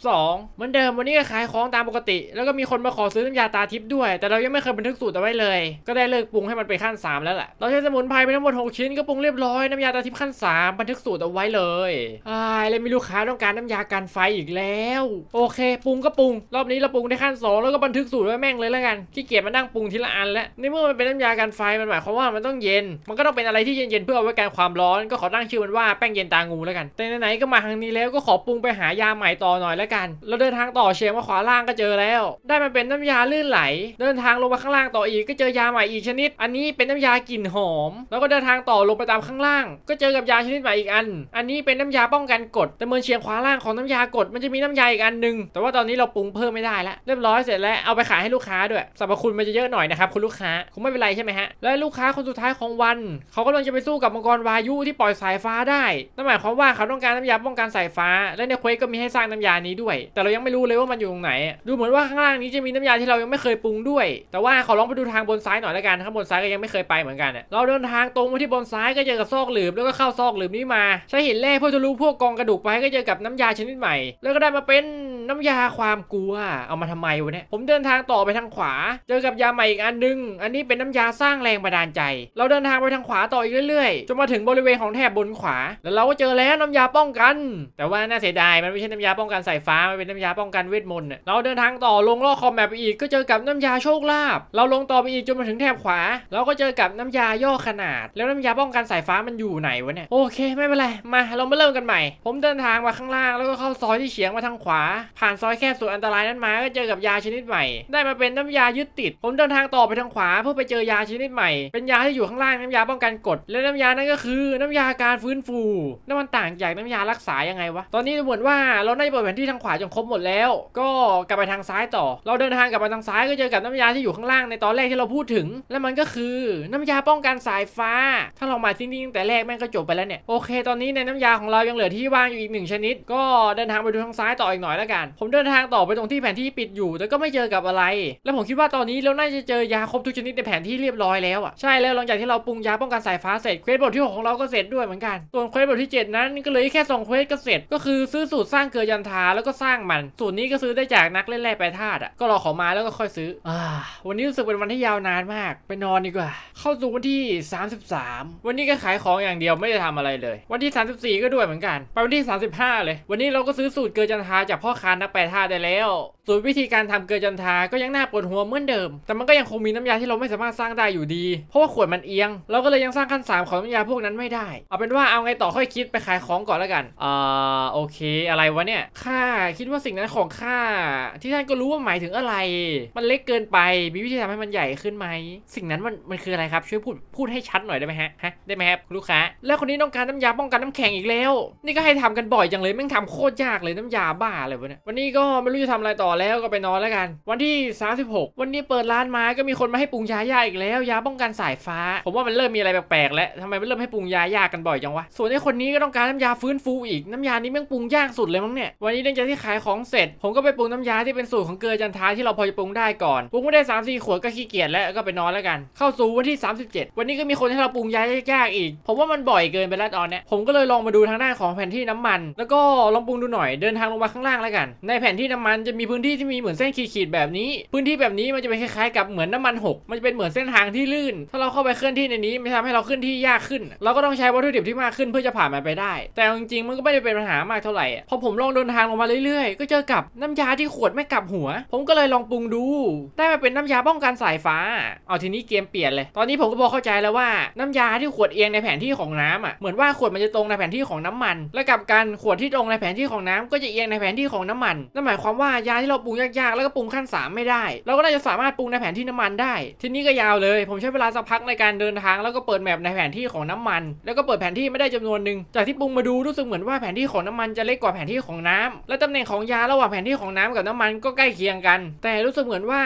32เหมือนเดิมวันนี้ก็ขายคล้องตามปกติแล้วก็มีคนมาขอซื้อน้ำยาตาทิพย์ด้วย แต่เรายังไม่เคยบันทึกสูตรเอาไว้เลย ก็ได้เลิกปรุงให้มันไปขั้น3แล้วแหละเราใช้สมุนไพรไปทั้งหมด6ชิ้นก็ปรุงเรียบร้อยน้ำยาตาทิพย์ขั้น3บันทึกสูตรเอาไว้เลยอ่าแล้วมีลูกค้าต้องการน้ำยากันไฟอีกแล้วโอเคปรุงก็ปรุงรอบนี้เราปรุงได้ขั้น2แล้วก็บันทึกสูตรไว้แม่งเลยแล้วกันขี้เกียจมานั่งปรุงทีละอันแล้วในเมื่อมันเป็นน้ำยากันไฟมันหมายความว่ามันต้องเย็นมันก็ต้องเป็นอะไรที่เย็นๆเพื่อเอาไว้กันความร้อน ก็ขอตั้งชื่อมันว่าแป้งเย็นตางูแล้วกัน แต่ไหนๆก็มาทางนี้แล้วก็ขอปรุงไปหายาใหม่ต่อหน่อยแล้วกัน เราเดินทางต่อเชียงาล่างก็เจอแล้ว ได้มันเป็นน้ำยาลื่นไหล เดินทางลงมาข้างล่างต่ออีกก็เจอยาใหม่อีกชนิด อันนี้เป็นน้ำยากลิ่นหอม แล้วก็เดินทางต่อลงไปตามข้างล่าง ก็เจอกับยาชนิดใหม่อีกอัน อันนี้เป็นน้ำยาป้องกันกดแต่เมินเชียงขวาล่างของน้ำยากดมันจะมีน้ำยาอีกอันนึงแต่ว่าตอนนี้เราปรุงเพิ่มไม่ได้แล้วเรียบร้อยเสร็จแล้วเอาไปขายให้ลูกค้าด้วยสรรพคุณมันจะเยอะหน่อยนะครับคุณลูกค้าคงไม่เป็นไรใช่ไหมฮะและลูกค้าคนสุดท้ายของวันเขากำลังจะไปสู้กับมังกรวายุ ที่ปล่อยสายฟ้าได้นั่นหมายความว่าเขาต้องการน้ำยาป้องกันสายฟ้า และในเควสก็มีให้สร้างน้ำยานี้ด้วย แต่เรายังไม่รู้เลยว่ามันอยู่ตรงไหนดูเหมือนว่าข้างล่างนี้จะมีน้ำยาที่เรายังไม่เคยปรุงด้วย แต่ว่าขอลองไปดูทางบนซ้ายหน่อยละกันข้างบนซ้ายก็ยังไม่เคยไปเหมือนกันเราเดินทางตรงมาที่บนซ้ายก็เจอกับซอกหลืบแล้วก็เข้าซอกหลืบนี้มาใช้หินแร่เพื่อจะรู้พวกกองกระดูกไปก็เจอกับน้ำยาชนิดใหม่ แล้วก็ได้มาเป็นน้ำยาความกลัวเอามาทำไมวะเนี่ยผมเดินทางต่อไปทางขวา เจอกับยาใหม่อีกอันนึง อันนี้เป็นน้ำยาสร้างแรงบันดาลใจ เราเดินทางไปทางขวาต่ออีกเรื่อยๆจนมาถึงบริเวณของแถบบนขวา แล้ว เราก็เจอแล้วน้ำยาป้องกัน แต่ว่าน่าเสียดายมันไม่ใช่น้ำยาป้องกันสายฟ้ามันเป็นน้ำยาป้องกันเวทมนต์เราเดินทางต่อลงล่อคอมแมปไปอีกก็เจอกับน้ำยาโชคลาภเราลงต่อไปอีกจนมาถึงแถบขวา เราก็เจอกับน้ำยาย่อขนาด แล้วน้ำยาป้องกันสายฟ้ามันอยู่ไหนวะเนี่ยโอเคไม่เป็นไรมาเรามาเริ่มกันใหม่ ผมเดินทางมาข้างล่างแล้วก็เข้าซอยที่เฉียงมาทางขวาผ่านซอยแคบสุดอันตรายนั้นมา ก็เจอกับยาชนิดใหม่ ได้มาเป็นน้ำยายึดติด ผมเดินทางต่อไปทางขวา เพื่อไปเจอยาชนิดใหม่ เป็นยาที่อยู่ข้างล่างน้ำยาป้องกันกด และน้ำยานั้นก็คือ น้ำยาการฟื้นฟูน้ำมันต่างจากน้ำยารักษายังไงวะ ตอนนี้เหมือนว่าเราได้เปิดแผนที่ทางขวาจนครบหมดแล้ว ก็กลับไปทางซ้ายต่อ เราเดินทางกลับมาทางซ้ายก็เจอ กับน้ำยาที่อยู่ข้างล่างในตอนแรกที่เราพูดถึง และมันก็คือน้ำยาป้องกันสายฟ้า ถ้าเรามาที่นี่ตั้งแต่แรกแม่งก็จบไปแล้วเนี่ย โอเคตอนนี้ในน้ำยาของเรายังเหลือที่ว่างอยู่อีกหนึ่งชนิด ก็เดินทางไปดูทางซ้ายต่ออีกหน่อยแล้วกันานผมเดินทางต่อไปตรงที่แผนที่ปิดอยู่ แต่ก็ไม่เจอกับอะไร แล้วผมคิดว่าตอนนี้เราน่าจะเจอยาครบทุกชนิดในแผนที่เรียบร้อยแล้วอ่ะใช่แล้วหลังจากที่เราปรุงยาป้องกันสายฟ้าเสร็จเควสบทที่6ของเราก็เสร็จด้วยเหมือนกันส่วนเควสบทที่7 นั้นก็เลยแค่2เควสก็เสร็จก็คือซื้อสูตรสร้างเกลือยันทาแล้วก็สร้างมัน สูตรนี้ก็ซื้อได้จากนักเล่นแร่แปรธาตุอ่ะก็รอขอมาแล้วก็ค่อยซื้ออ่าวันนี้รู้สึกเป็นวันที่ยาวนานมากไปนอนดีกว่า เข้าสู่วันที่ 33 วันนี้ก็ขายของอย่างเดียวไม่ได้ทำอะไรเลย วันที่ 34 ก็ด้วยเหมือนกันไปวันที่ 35 เลย วันนี้เราก็ซื้อสูตรเกลือจันทาจากพ่อค้าานนักแปลธาตุได้แล้วส่วนวิธีการทำเกลือจันทาก็ยังน่าปวดหัวเหมือนเดิม แต่มันก็ยังคงมีน้ำยาที่เราไม่สามารถสร้างได้อยู่ดี เพราะว่าขวดมันเอียง เราก็เลยยังสร้างขั้น3ของน้ำยาพวกนั้นไม่ได้ เอาเป็นว่าเอาไงต่อค่อยคิดไปขายของก่อนแล้วกัน อ่า โอเค อะไรวะเนี่ยข้าคิดว่าสิ่งนั้นของข้าที่ท่านก็รู้ว่าหมายถึงอะไร มันเล็กเกินไป มีวิธีทำให้มันใหญ่ขึ้นไหม สิ่งนั้นมันมันคืออะไรครับช่วยพูดพูดให้ชัดหน่อยได้ไหมฮะฮะได้ไหมครับลูกค้า แล้วคนนี้ต้องการน้ำยาป้องกันน้ำแข็งอีกแล้ว นี่ก็ให้ทำกันบ่อยจังเลยแม่งทำโคตรยากเลยน้ำยาบ้าอะไรวะเนี่ยวันนี้ก็ไม่รู้จะทำอะไรต่อแล้วก็ไปนอนแล้วกัน วันที่ 36 วันนี้เปิดร้านมาก็มีคนมาให้ปรุงยายาอีกแล้วยาป้องกันสายฟ้า ผมว่ามันเริ่มมีอะไรแปลกๆแล้วทำไมมันเริ่มให้ปรุงยายากันบ่อยจังวะส่วนไอ้คนนี้ก็ต้องการน้ำยาฟื้นฟูอีกน้ำยานี้แม่งปรุงยากสุดเลยมั้งเนี่ยวันนี้เนื่องจากที่ขายของเสร็จผมก็ไปปรุงน้ำยาที่เป็นสูตรของเกลือจันทาที่เราพอจะปรุงได้ก่อนปรุงไม่ได้3 4ขวดก็ขี้เกียจแล้วก็ไปนอนแล้วกัน เข้าสู่วันที่ 37 วันนี้ก็มีคนให้เราปรุงยายากอีก ผมว่ามันบ่อยเกินไปแล้วตอนเนี้ยผมก็เลยลองมาดูทางด้านของแผนที่น้ำมัน แล้วก็ลองปรุงดูหน่อยเดินทางลงมาข้างล่างแล้วกันในแผนที่น้ำมันจะมีพื้นที่ที่มีเหมือนเส้นขีดๆแบบนี้ พื้นที่แบบนี้มันจะเป็นคล้ายๆ กับเหมือนน้ำมันหกมันจะเป็นเหมือนเส้นทางที่ลื่น ถ้าเราเข้าไปเคลื่อนที่ในนี้มันทำให้เราเคลื่อนที่ยากขึ้น เราก็ต้องใช้วัตถุดิบที่มากขึ้นเพื่อจะผ่านมันไปได้ แต่จริงๆมันก็ไม่ได้เป็นปัญหามากเท่าไหร่พอผมลองเดินทางลงมาเรื่อยๆก็เจอกับน้ำยาที่ขวดไม่กลับหัว ผมก็เลยลองปรุงดูได้มาเป็นน้ำยาป้องกันสายฟ้าเอาทีนี้เกมเปลี่ยนเลยตอนนี้ผมก็พอเข้าใจแล้วว่าน้ำยาที่ขวดเอียงในแผนที่ของน้ำอ่ะเหมือนว่าขวดมันจะตรงในแผนที่ของน้ามัน และกับการขวดที่ตรงในแผนที่ของน้าก็จะเอียงในแผนที่ของน้ำามันนั่นหมายความว่ายาที่เราปรุงยากๆแล้วก็ปรุงขั้น3ไม่ได้ เราก็น่าจะสามารถปรุงในแผนที่น้ำมันได้ ทีนี้ก็ยาวเลย ผมใช้เวลาสักพักในการเดินทางแล้วก็เปิดแมปในแผนที่ของน้ำมัน แล้วก็เปิดแผนที่ไม่ได้จำนวนหนึ่งจากที่ปรุงมาดูรู้สึกเหมือนว่าแผนที่ของน้ำมันจะเล็กกว่าแผนที่ของน้ำ และตำแหน่งของยาระหว่างแผนที่ของน้ำกับน้ำมันก็ใกล้เคียงกัน แต่รู้สึกเหมือนว่า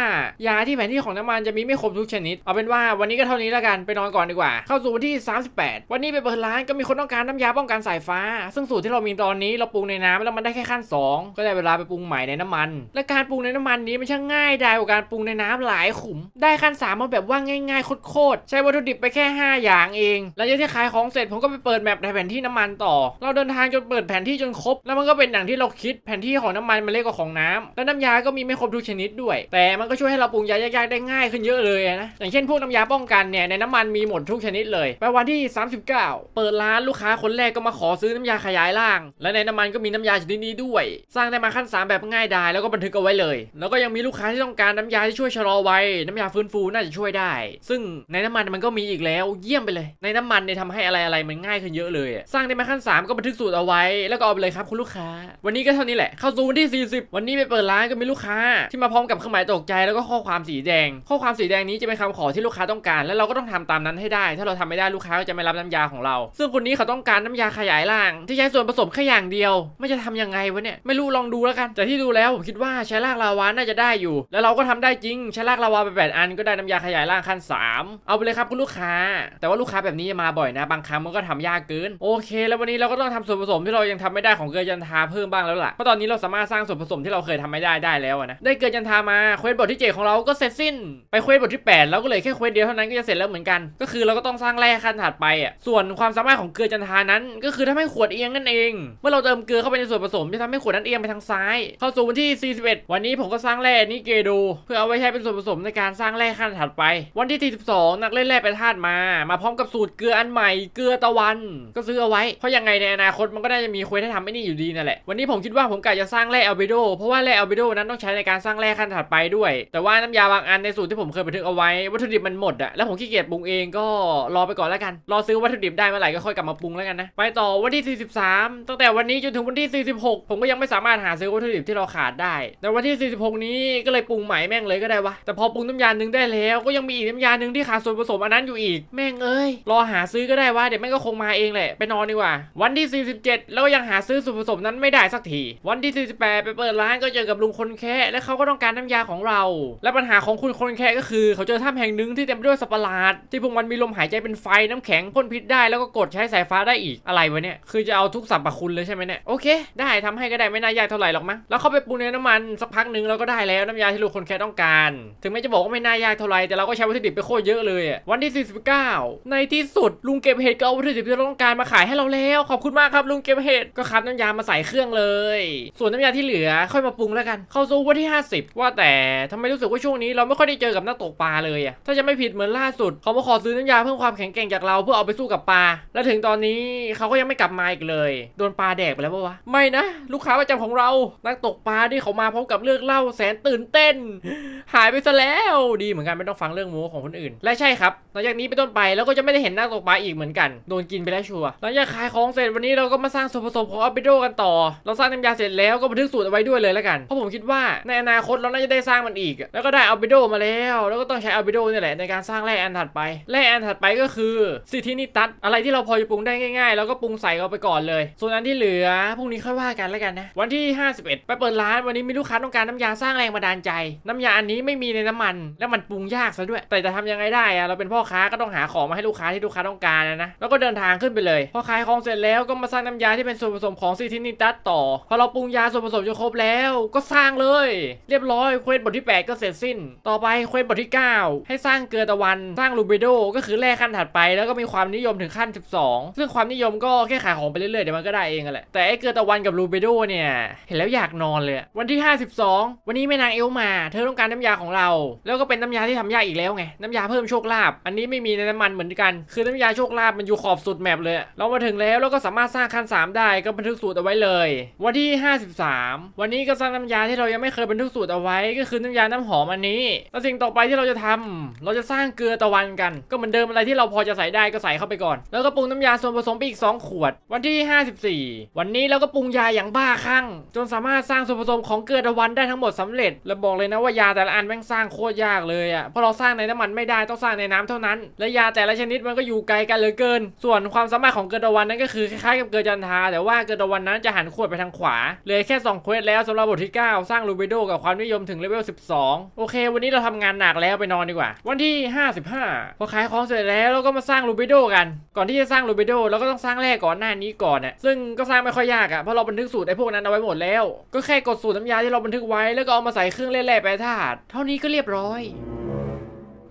ยาที่แผนที่ของน้ำมันจะมีไม่ครบทุกชนิด เอาเป็นว่าวันนี้ก็เท่านี้แล้วกันไปนอนก่อนดีกว่าเข้าสู่วันที่38วันนี้ไปเปิดร้านก็มีคนต้องการน้ำยาป้องกันสายฟ้า ซึ่งสูตรที่เรามีตอนนี้เราปรุงในน้ำแล้วมันได้แค่ขั้น 2 ก็ได้เวลาไปปรุงใหม่ในน้ำมัน และการปรุงในน้ำมันนี้ มันช่างง่ายดายกว่าการปรุงในน้ำหลายขุม ได้ขั้นสามมาแบบว่าง่ายๆโคตรๆใช้วัตถุดิบไปแค่ 5 อย่างเอง แล้วจากที่ขายของเสร็จผมก็ไปเปิดแมปในแผนที่น้ำมันต่อ เราเดินทางจนเปิดแผนที่จนครบแล้วมันก็เป็นอย่างที่เราคิดแผนที่ของน้ำมันมันเล็กกว่าของน้ำและน้ำยาก็มีไม่ครบทุกชนิดด้วย แต่มันก็ช่วยให้เราปรุงยายากๆได้ง่ายขึ้นเยอะเลยนะ อย่างเช่นพวกน้ำยาป้องกันเนี่ยในน้ำมันมีหมดทุกชนิดเลยไปวันที่ 39 เปิดร้านลูกค้าคนแรกก็มาขอซื้อน้ำยาขยายล่าง และในน้ำมันก็มีน้ำยาชนิดนี้ด้วย สร้างได้มาขั้น3 แบบง่ายดายแล้วก็บันทึกเอาไว้เลยแล้วก็ยังมีลูกค้าที่ต้องการน้ำยาที่ช่วยชะลอวัยน้ำยาฟื้นฟูน่าจะช่วยได้ ซึ่งในน้ำมันมันก็มีอีกแล้ว เยี่ยมไปเลย ในน้ำมันเนี่ยทำให้อะไรอะไรมันง่ายขึ้นเยอะเลยสร้างได้มาขั้น 3 ก็บันทึกสูตรเอาไว้แล้วก็เอาไปเลยครับคุณลูกค้าวันนี้ก็เท่านี้แหละเข้าสู่วันที่40 วันนี้ไปเปิดร้านก็มีลูกค้าที่มาพร้อมกับเครื่องหมายตกใจ แล้วก็ข้อความสีแดง ข้อความสีแดงนี้จะเป็นคำขอที่ลูกค้าต้องการแล้วเราก็ต้องทำตามนั้นให้ได้ ถ้าเราทำไม่ได้ลูกค้าก็จะไม่รับน้ำยาของเรา ซึ่งคนนี้เขาต้องการน้ำยาขยายร่างที่ใช้ส่วนผสมแค่อย่างเดียว ไม่จะทำยังไงวะเนี่ยไม่รู้ลองดดูแล้วกันจากที่ดูแล้วผมคิดว่าใช้ลากลาวาน่าจะได้อยู่ แล้วเราก็ทำได้จริงใช้ลากลาวาไปแปดอันก็ได้น้ายาขยายร่างขั้น 3 เอาไปเลยครับคุณลูกค้า แต่ว่าลูกค้าแบบนี้มาบ่อยนะบางครั้งมันก็ทำยากเกิน โอเคแล้ววันนี้เราก็ต้องทำส่วนผสมที่เรายังทำไม่ได้ของเกลือยันทาเพิ่มบ้างแล้วล่ะเพราะตอนนี้เราสามารถสร้างส่วนผสมที่เราเคยทำไม่ได้ได้แล้วนะ ได้เกลือยันทามาเควสบทที่ 7 ของเราก็เสร็จสิ้น ไปเควสบทที่ 8 แล้วก็เลยแค่เควสเดียวเท่านั้นก็จะเสร็จแล้วเหมือนกันก็คือเราก็ต้องสร้างแร่ขั้นถัดไปอ่ะส่วนความสามารถของเกลือยันทานั้น ก็คือทำให้ขวดเอียงนั่นเอง เมื่อเราเติมเกลือเข้าไปในส่วนผสมจะทำให้ขวดนั้นเอียงไปทางซ้ายเข้าสู่วันที่ 41 วันนี้ผมก็สร้างแร่นี่เกดดเพื่อเอาไว้ใช้เป็นส่วนผสมในการสร้างแร่ขั้นถัดไป วันที่ 42 นักเล่นแร่ไปธาตุมา มาพร้อมกับสูตรเกลืออันใหม่ เกลือตะวันก็ซื้อเอาไว้ เพราะยังไงในอนาคตมันก็น่้จะมีเควสให้ทำไม่นี่อยู่ดีนั่นแหละ วันนี้ผมคิดว่าผมกะจะสร้างแร่อัลเบโด เพราะว่าแร่อัลเบโดนั้นต้องใช้ในการสร้างแร่ขั้นถัดไปด้วย แต่ว่าน้ำยาบางอันในสูตรที่ผมเคยบันทึกเอาไว้ วัตถุดิบมันหมดอะแล้วผมขี้เกียจปรุงเองก็รอไปก่อนแล้วกัน รอซื้อวัตถุดิบได้เมื่อไหร่ก็ค่อยกลับมาปรุงแล้วกันนะไปต่อวันที่43ตั้งแต่วันนี้จนถึงวันที่46 ผมก็ยังไม่สามารถหาซื้อวัตถุดิบที่เราขาดได้ แต่วันที่46นี้ก็เลยปรุงใหม่แม่งเลยก็ได้วะแต่พอปรุงน้ำยาหนึ่งได้แล้ว ก็ยังมีอีกน้ำยาหนึ่งที่ขาดส่วนผสมอันนั้นอยู่อีก แม่งเอ้ยรอหาซื้อก็ได้วะเดี๋ยวแม่งก็คงมาเองแหละไปนอนดีกว่า วันที่47แล้วก็ยังหาซื้อส่วนผสมนั้นไม่ได้สักทีวันที่48ไปเปิดร้านก็เจอกับลุงคนแค่และเขาก็ต้องการน้ำยาของเราและปัญหาของคุณคนแค่ก็คือเขาเจอถ้ำแห่งหนึ่งที่เต็มด้วยสัตว์ประหลาดที่พวกมันมีลมหายใจเป็นไฟน้ำแข็งพ่นพิษได้ แล้วก็กดใช้สายฟ้าได้อีกอะไรวะเนี่ยคือจะเอาทุกสับปะคุณเลยใช่ไหมเนี่ยโอเค ได้ทำให้ก็ได้ไม่น่ายากเท่าไหร่หรอกมั้งแล้วเข้าไปปรุงในน้ำมันสักพักหนึ่งเราก็ได้แล้วน้ำยาที่ลูกคนแค่ต้องการถึงแม้จะบอกว่าไม่น่ายากเท่าไหร่แต่เราก็ใช้วัตถุดิบไปโคตรเยอะเลยวันที่ 49 ในที่สุดลุงเก็บเห็ดก็เอาวัตถุดิบที่เราต้องการมาขายให้เราแล้วขอบคุณมากครับลุงเก็บเห็ดก็คับน้ำยามาใส่เครื่องเลย ส่วนน้ำยาที่เหลือค่อยมาปรุงแล้วกัน เข้าสู่วันที่ 50 ว่าแต่ทำไมรู้สึกว่าช่วงนี้เราไม่ค่อยได้เจอกับนักตกปลาเลยอะถ้าจะไม่ผิดเหมือนล่าสุดเขามาขอซื้อน้ำยาเพิ่มความแข็งแกร่งจากเราเพื่อเอาไปสู้กับปลาและถึงตอนนี้เขาก็ยังไม่กลับมาอีกเลยโดนปลาแดกไปแล้วปะวะไม่นะลูกค้าประจำของเรานักตกปลาที่เขามาพร้อมกับเรื่องเล่าแสนตื่นเต้น หายไปซะแล้วดีเหมือนกันไม่ต้องฟังเรื่องโม้ของคนอื่นและใช่ครับหลังจากนี้ไปต้นไปแล้วก็จะไม่ได้เห็นนักตกปลาอีกเหมือนกันโดนกินไปแล้วชัวร์หลังจากขายของเสร็จวันนี้เราก็มาสร้างส่วนผสมของอัลเบโดกันต่อ เราสร้างน้ำยาเสร็จแล้วก็บันทึกสูตรเอาไว้ด้วยเลยแล้วกัน เพราะผมคิดว่า ในอนาคตเราน่าจะได้สร้างมันอีก แล้วก็ได้อัลเบโดมาแล้ว แล้วก็ต้องใช้อัลเบโดนี่แหละในการสร้างแร่อันถัดไปแร่อันถัดไปก็คือสิทธินิตัสอะไรที่เราพอจะปรุงได้ง่ายๆแล้วก็ปรุงใส่เ้าไปก่อนเลย ส่วนอันที่เหลือพรุ่งนี้ค่อยว่ากันแล้วกันนะวันที่5 51ไปเปิดร้านวันนี้มีลูกค้าต้องการน้ำยาสร้างแรงบันดาลใจ น้ำยาอันนี้ไม่มีในน้ำมัน แล้วมันปรุงยากซะด้วยแต่จะทำยังไงได้อะเราเป็นพ่อค้าก็ต้องหาของมาให้ลูกค้าที่ลูกค้าต้องการนะแล้วก็เดินทางขึ้นไปเลยพอขายของเสร็จแล้วก็มาสร้างน้ำยาที่เป็นส่วนผสมของซีทินิตัสต่อพอเราปรุงยาส่วนผสมจนครบแล้ว ก็สร้างเลย เรียบร้อยเควสบทที่8ก็เสร็จสิ้น ต่อไปเควสบทที่ 9ให้สร้างเกลือตะวันสร้างลูเบโดก็คือแร่ขั้นถัดไป แล้วก็มีความนิยมถึงขั้น 12 ซึ่งความนิยมก็แค่ขายของไปเรื่อยๆเดี๋ยวมันก็ได้เองแหละแต่ไอ้เกลือตะวันกับลูเบโดเนี่ยเห็นแล้วอยากนอนเลยวันที่ 52 วันนี้แม่นางเอลมาเธอต้องการน้ำยาของเรา แล้วก็เป็นน้ำยาที่ทำยากอีกแล้วไง น้ำยาเพิ่มโชคลาภอันนี้ไม่มีในน้ำมันเหมือนกัน คือน้ำยาโชคลาภมันอยู่ขอบสุดแมปเลย เรามาถึงแล้วเราก็สามารถสร้างคัน3ได้ก็บันทึกสูตรเอาไว้เลย วันที่ 53 วันนี้ก็สร้างน้ำยาที่เรายังไม่เคยบันทึกสูตรเอาไว้ ก็คือน้ำยาน้าหอมอันนี้แล้วสิ่งต่อไปที่เราจะทำ เราจะสร้างเกลือตะวันกัน ก็เหมือนเดิมอะไรที่เราพอจะใส่ได้ก็ใส่เข้าไปก่อนแล้วก็ปรุงน้ำยาส่วนผสมไปอีก 2 ขวด วันที่ 54 วันนี้เราก็ปรุงยาอย่างบ้าคลั่งจนสามารถสร้างส่วนผสมของเกลือตะวันได้ทั้งหมดสำเร็จแล้วบอกเลยนะว่ายาแต่ละอันแม่งสร้างโคตรยากเลยอะ่ะเพราะเราสร้างในน้ำมันไม่ได้ต้องสร้างในน้ำเท่านั้น และยาแต่ละชนิดมันก็อยู่ไกลกันเหลือเกิน ส่วนความสามารถของเกลือตะวันนั้นก็คือคล้ายๆ กับเกลือจันทาแต่ว่าเกลือตะวันนั้นจะหันขวดไปทางขวาเลยแค่2เควสแล้วสำหรับบทที่9 สร้างลูเบโดกับความนิยมถึงเลเวล12โอเค วันนี้เราทำงานหนักแล้วไปนอนดีกว่า วันที่ 55พอขายของเสร็จแล้วเราก็มาสร้างลูเบโดกัน ก่อนที่จะสร้างลูเบโดเราก็ต้องสร้างแรกก่อนหน้านี้ก่อนน่ยซึ่งก็สร้างไม่ค่อยยากอะ่ะเพราะเราบันทึกสูตรไอ้พวกนั้นเอาไว้หมดแล้วแล้วก็แค่กดสูตรน้ำยาที่เราบันทึกไว้ แล้วก็เอามาใส่เครื่องเล่นแร่แปรธาตุเท่านี้ก็เรียบร้อย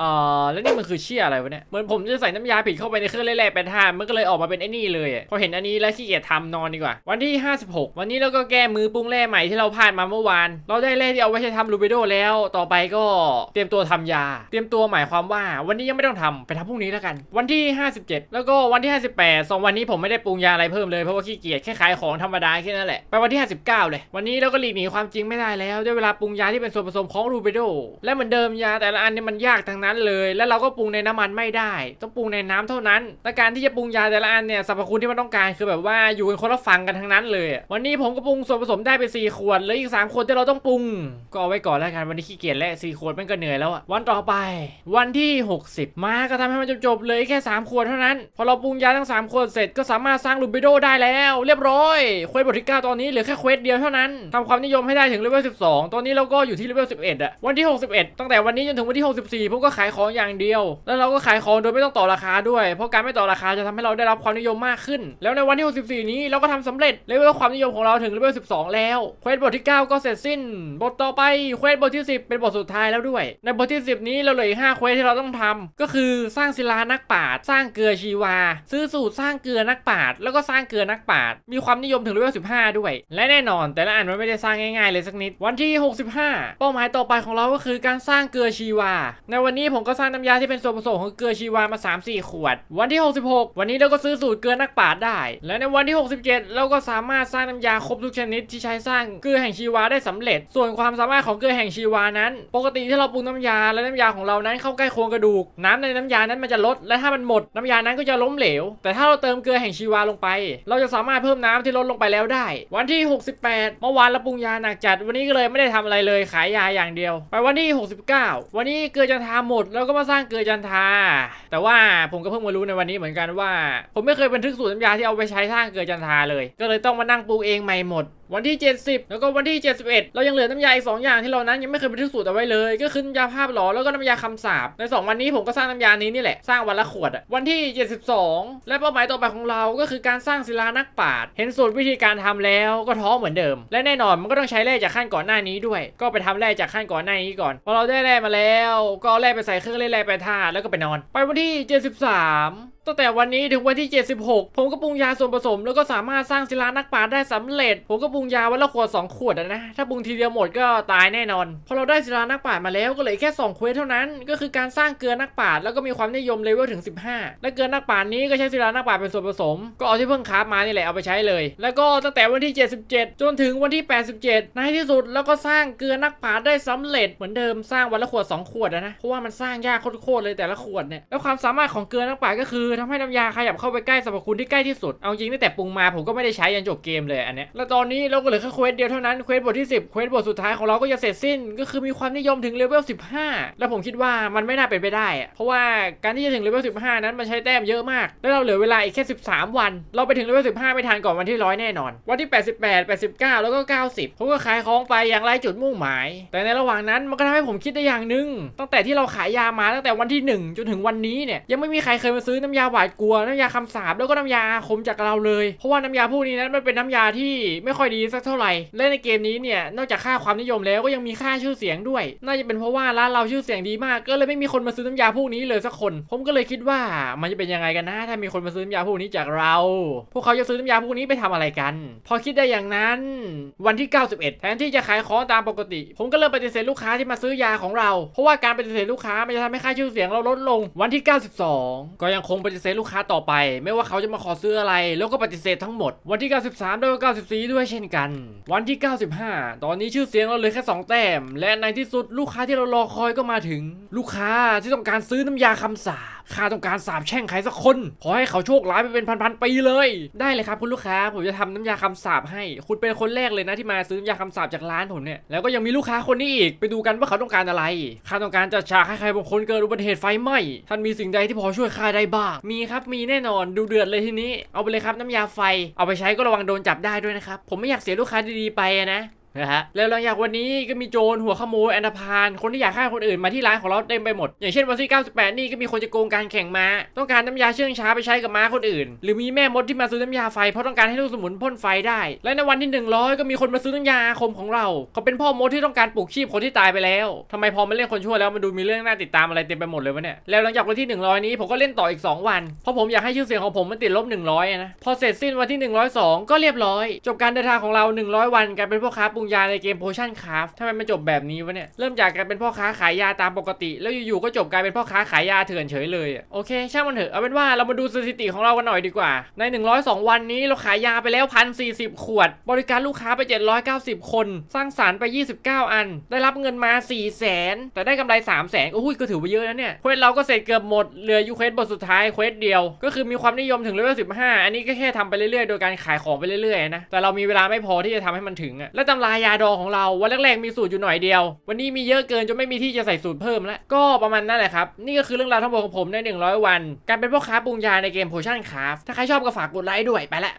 เอ่อแล้วนี่มันคือเชี่ยอะไรวะเนี่ยเหมือนผมจะใส่น้ำยาผิดเข้าไปในเครื่องแร่ๆเป็นท่ามันก็เลยออกมาเป็นไอ้นี่เลยพอเห็นอันนี้แล้วขี้เกียจทำนอนดีกว่า วันที่ 56 วันนี้เราก็แก้มือปรุงแร่ใหม่ที่เราพลาดมาเมื่อวานเราได้แร่ที่เอาไว้ใช้ทำลูเบโดแล้วต่อไปก็เตรียมตัวทำยา เตรียมตัวหมายความว่าวันนี้ยังไม่ต้องทำไปทำพรุ่งนี้แล้วกัน วันที่ 57 แล้วก็วันที่ 58 2วันนี้ผมไม่ได้ปรุงยาอะไรเพิ่มเลยเพราะว่าขี้เกียจแค่ขายของธรรมดาแค่นั้นแหละไปวันที่59เลย วันนี้เราก็หลีกหนีความจริงไม่ได้แล้วด้วยเวลาปรุงยาที่เป็นส่วนผสมของลูเบโดและเหมือนเดิมยาแต่ละอันนี่ยมันยากทั้งนั้นนั้นเลยแล้วเราก็ปรุงในน้ำมันไม่ได้ ต้องปรุงในน้ำเท่านั้นและการที่จะปรุงยาแต่ละอันเนี่ยสรรพคุณที่มันต้องการคือแบบว่าอยู่กันคนละฝั่งกันทั้งนั้นเลยวันนี้ผมก็ปรุงส่วนผสมได้ไป4ขวดแล้วอีก3ขวดที่เราต้องปรุง ก็เอาไว้ก่อนแล้วกันวันนี้ขี้เกียจและ่ขวดมันก็เหนื่อยแล้ววันต่อไป วันที่ 60มาก็ทำให้มันจบๆเลยแค่3ขวดเท่านั้นพอเราปรุงยาทั้ง3ขวดเสร็จก็สามารถสร้างลูบิโดได้แล้วเรียบร้อยเควสบทที่9ตอนนี้เหลือแค่เควสเดียวเท่านั้น ทำความนิยมให้ได้ถึงเลเวล12 ตอนนี้เราก็อยู่ที่เลเวล11อะวันที่ 61ตั้งแต่วันนี้จนถึงวันที่ 64ผมก็ขายของอย่างเดียว แล้วเราก็ขายของโดยไม่ต้องต่อราคาด้วยเพราะการไม่ต่อราคาจะทำให้เราได้รับความนิยมมากขึ้น แล้วในวันที่ 64 นี้เราก็ทำสำเร็จเลเวลความนิยมของเราถึงเลเวล12 แล้วเควสบทที่ 9 ก็เสร็จสิ้น บทต่อไปเควสบทที่ 10 เป็นบทสุดท้ายแล้วด้วย ในบทที่ 10 นี้เราเหลืออีกห้าเควสที่เราต้องทำ ก็คือสร้างศิลานักปราชญ์สร้างเกลือชีวา ซื้อสูตรสร้างเกลือนักปราชญ์แล้วก็สร้างเกลือนักปราชญ์มีความนิยมถึงเลเวล15 ด้วย และแน่นอน แต่ละอันมันไม่ได้สร้างง่ายๆ เลยสักนิดวันที่ 65 เป้าหมายต่อไปของเราก็คือ การสร้างเกลือชีวา ในวันนี้นี้ผมก็สร้างน้ำยาที่เป็นส่วนผสมของเกลือชีวามา 3-4 ขวด วันที่ 66 วันนี้เราก็ซื้อสูตรเกลือนักปาดได้ และในวันที่ 67 เราก็สามารถสร้างน้ำยาครบทุกชนิดที่ใช้สร้างเกลือแห่งชีวาได้สำเร็จ ส่วนความสามารถของเกลือแห่งชีวานั้น ปกติที่เราปรุงน้ำยาและน้ำยาของเรานั้นเข้าใกล้โครงกระดูกน้ำในน้ำยานั้นมันจะลด และถ้ามันหมดน้ำยานั้นก็จะล้มเหลวแต่ถ้าเราเติมเกลือแห่งชีวาลงไป เราจะสามารถเพิ่มน้ำที่ลดลงไปแล้วได้ วันที่ 68เมื่อวานเราปรุงยาหนักจัดวันนี้ก็เลยไม่ได้ทำอะไรเลยขายยาอย่างเดียว ไปวันที่69 วันนี้เกลือจะทาหมดแล้วก็มาสร้างเกลือจันทาแต่ว่าผมก็เพิ่งมารู้ในวันนี้เหมือนกันว่าผมไม่เคยบันทึกสูตรน้ำยาที่เอาไปใช้สร้างเกลือจันทาเลย ก็เลยต้องมานั่งปลูกเองใหม่หมด วันที่ 70 แล้วก็วันที่71เรายังเหลือน้ำยาอีกสองอย่างที่เรานั้นยังไม่เคยบันทึกสูตรเอาไว้เลยก็คือน้ำยาภาพหลอแล้วก็น้ำยาคำสาบใน2วันนี้ผมก็สร้างน้ำยานี้นี่แหละสร้างวันละขวดวันที่ 72 และเป้าหมายต่อไปของเราก็คือการสร้างศิลานักปราชญ์เห็นสูตรวิธีการทำแล้วก็ท้อเหมือนเดิม และแน่นอนมันก็ต้องใช้แร่จากขั้นก่อนหน้านี้ด้วย ก็ไปทำแร่จากขั้นก่อนหน้านี้ก่อนพอเราได้แร่มาแล้ว ก็แร่ไปใส่เครื่องเล่นแรงไปท่าแล้วก็ไปนอน ไปวันที่73ตั้งแต่วันนี้ถึงวันที่ 76 ผมก็ปรุงยาส่วนผสมแล้วก็สามารถสร้างศิลานักปราชญ์ได้สำเร็จ ผมก็ปรุงยาวันละขวด2ขวดนะ ถ้าปรุงทีเดียวหมดก็ตายแน่นอน พอเราได้ศิลานักปราชญ์มาแล้วก็เลยแค่2เควสเท่านั้น ก็คือการสร้างเกลือนักปราชญ์แล้วก็มีความนิยมเลเวลถึง 15 และเกลือนักปราชญ์นี้ก็ใช้ศิลานักปราชญ์เป็นส่วนผสม ก็เอาที่เพิ่งคราฟมานี่แหละเอาไปใช้เลย แล้วก็ตั้งแต่วันที่ 77 จนถึงวันที่ 87 ในที่สุดแล้วก็สร้างเกลือนักปราชญ์ได้สำเร็จเหมือนเดิมสร้างวันละขวด2ขวดนะเพราะว่ามันสร้างยากโคตรเลยแต่ละขวดเนี่ยแล้วความสามารถของเกลือนักปราชญ์ก็คือือทำให้น้ายาขยับเข้าไปใกล้สรรพคุณที่ใกล้ที่สุด เอาจริงตั้งแต่ปรุงมาผมก็ไม่ได้ใช้ยันจบเกมเลยอันนี้แล้วตอนนี้เราก็เหลือแค่เควสเดียวเท่านั้นเควสบทที่ 10เควสบทสุดท้ายของเราก็จะเสร็จสิ้นก็คือมีความนิยมถึงเลเวล15 แล้วผมคิดว่ามันไม่น่าเป็นไปได้อะเพราะว่าการที่จะถึงเลเวล15 นั้นมันใช้แต้มเยอะมากแล้วเราเหลือเวลาอีกแค่ 13 วัน เราไปถึงเลเวล15ไม่ทันก่อนวันที่ร้อยแน่นอนวันที่ 88 89 แล้วก็90ผมก็ขายของไปอย่างไรจุดมุ่งหมาย แต่ในระหว่างนั้นมันก็ทำให้ผมคิดได้อย่างหนึ่งตั้งแต่ที่เราขายยามาตั้งแต่วันที่ 1จนถึงวันนี้เนี่ยยังไม่มีใครเคยมาซื้อน้ำยาาหวาดกลัวน้ำยาคำสาบแล้วก็น้ำยาคมจากเราเลย เพราะว่าน้ำยาพวกนี้นั้นมันเป็นน้ำยาที่ไม่ค่อยดีสักเท่าไหร่และในเกมนี้เนี่ยนอกจากค่าความนิยมแล้วก็ยังมีค่าชื่อเสียงด้วยน่าจะเป็นเพราะว่าร้านเราชื่อเสียงดีมาก ก็เลยไม่มีคนมาซื้อน้ำยาพวกนี้เลยสักคน ผมก็เลยคิดว่ามันจะเป็นยังไงกันนะ ถ้ามีคนมาซื้อน้ำยาพวกนี้จากเรา พวกเขาจะซื้อน้ำยาพวกนี้ไปทำอะไรกัน พอคิดได้อย่างนั้น วันที่ 91 แทนที่จะขายของตามปกติ ผมก็เริ่มปฏิเสธลูกค้าที่มาซื้อยาของเราเพราะว่าการปฏิเสธลูกค้ามันจะทำให้ค่าชื่อเสียงเราลดลง วันที่ 92 ก็ยังคงปฏฏิเสธลูกค้าต่อไปไม่ว่าเขาจะมาขอซื้ออะไรแล้วก็ปฏิเสธทั้งหมดวันที่ 93แล้วก็94ด้วยเช่นกัน วันที่ 95 ตอนนี้ชื่อเสียงเราเหลือแค่ 2 แต้มและในที่สุดลูกค้าที่เรารอคอยก็มาถึง ลูกค้าที่ต้องการซื้อน้ำยาคำสาข้าต้องการสาบแช่งใครสักคน ขอให้เขาโชคร้ายไปเป็นพันๆปีเลย ได้เลยครับคุณลูกค้า ผมจะทำน้ำยาคํำสาบให้ คุณเป็นคนแรกเลยนะที่มาซื้อน้ำยาคำสาบจากร้านผมเนี่ย แล้วก็ยังมีลูกค้าคนนี้อีก ไปดูกันว่าเขาต้องการอะไร ข้าต้องการจัดฉากให้ใครบางคนเกิดอุบัติเหตุไฟไหม้ ท่านมีสิ่งใดที่พอช่วยข้าได้บ้าง มีครับ มีแน่นอน ดูเดือดเลยทีนี้ เอาไปเลยครับน้ำยาไฟ เอาไปใช้ก็ระวังโดนจับได้ด้วยนะครับ ผมไม่อยากเสียลูกค้าดีๆไปนะนะฮะแล้วหลังจากวันนี้ก็มีโจรหัวขโมยอันธพาน คนที่อยากฆ่าคนอื่น มาที่ร้านของเราเต็มไปหมด อย่างเช่นวันที่ 98 นี่ก็มีคนจะโกงการแข่งม้าต้องการน้ำยาเชื่องช้าไปใช้กับม้าคนอื่น หรือมีแม่มดที่มาซื้อน้ำยาไฟเพราะต้องการให้ลูกสมุนพ่นไฟได้ และในวันที่ 100 ก็มีคนมาซื้อน้ำยาคมของเรา เขาเป็นพ่อมดที่ต้องการปลูกชีพคนที่ตายไปแล้วทำไมพอมาเล่นคนชั่วแล้วมันดูมีเรื่องน่าติดตามอะไรเต็มไปหมดเลยวะเนี่ยแล้วหลังจากวันที่ 100 นี้ผมก็เล่นต่ออีก2วันเพราะผมอยากให้ชื่อเสียงของผมมันติดลบ 100นะพอเสร็จสิ้นวันที่ 102 ก็เรียบร้อย จบการเดินทางของเรา 100 วันกลายเป็นพ่อค้าปรุงงยาในเกมโพชั่นคราฟทำไมมันจบแบบนี้วะเนี่ย เริ่มจากการเป็นพ่อค้าขายยาตามปกติ แล้วอยู่ๆ ก็จบกลายเป็นพ่อค้าขายยาเถื่อนเฉยเลยโอเค ช่างมันเถอะ เอาเป็นว่าเรามาดูสถิติของเรากันหน่อยดีกว่า ใน 102 วันนี้เราขายยาไปแล้วพันสี่สิบขวด บริการลูกค้าไป 790 คน สร้างสารไป 29 อัน ได้รับเงินมา 4 0 0 0 0 0 แต่ได้กำไร 3 0 0 0 0 0โอ้ยก็ถือว่าเยอะนะเนี่ย เควสเราก็เสร็จเกือบหมด เหลือยูเควสบทสุดท้าย เควสเดียว ก็คือมีความนิยมถึงเลเวล15อันนี้ก็แค่ทำไปเรื่อยๆ โดยการขายของไปเรื่อยๆนะแต่เรามีเวลาไม่พอที่จะทำให้มันถึงอะและตำราายาดองของเราวันแรก ๆ มีสูตรอยู่หน่อยเดียว วันนี้มีเยอะเกินจนไม่มีที่จะใส่สูตรเพิ่ม แล้ว ก็ประมาณนั้นแหละครับ นี่ก็คือเรื่องราวทั้งหมดของผมใน100 วันการเป็นพ่อค้าปรุงยาในเกมโพชั่นคราฟถ้าใครชอบก็ฝากกดไลค์ด้วยไปละ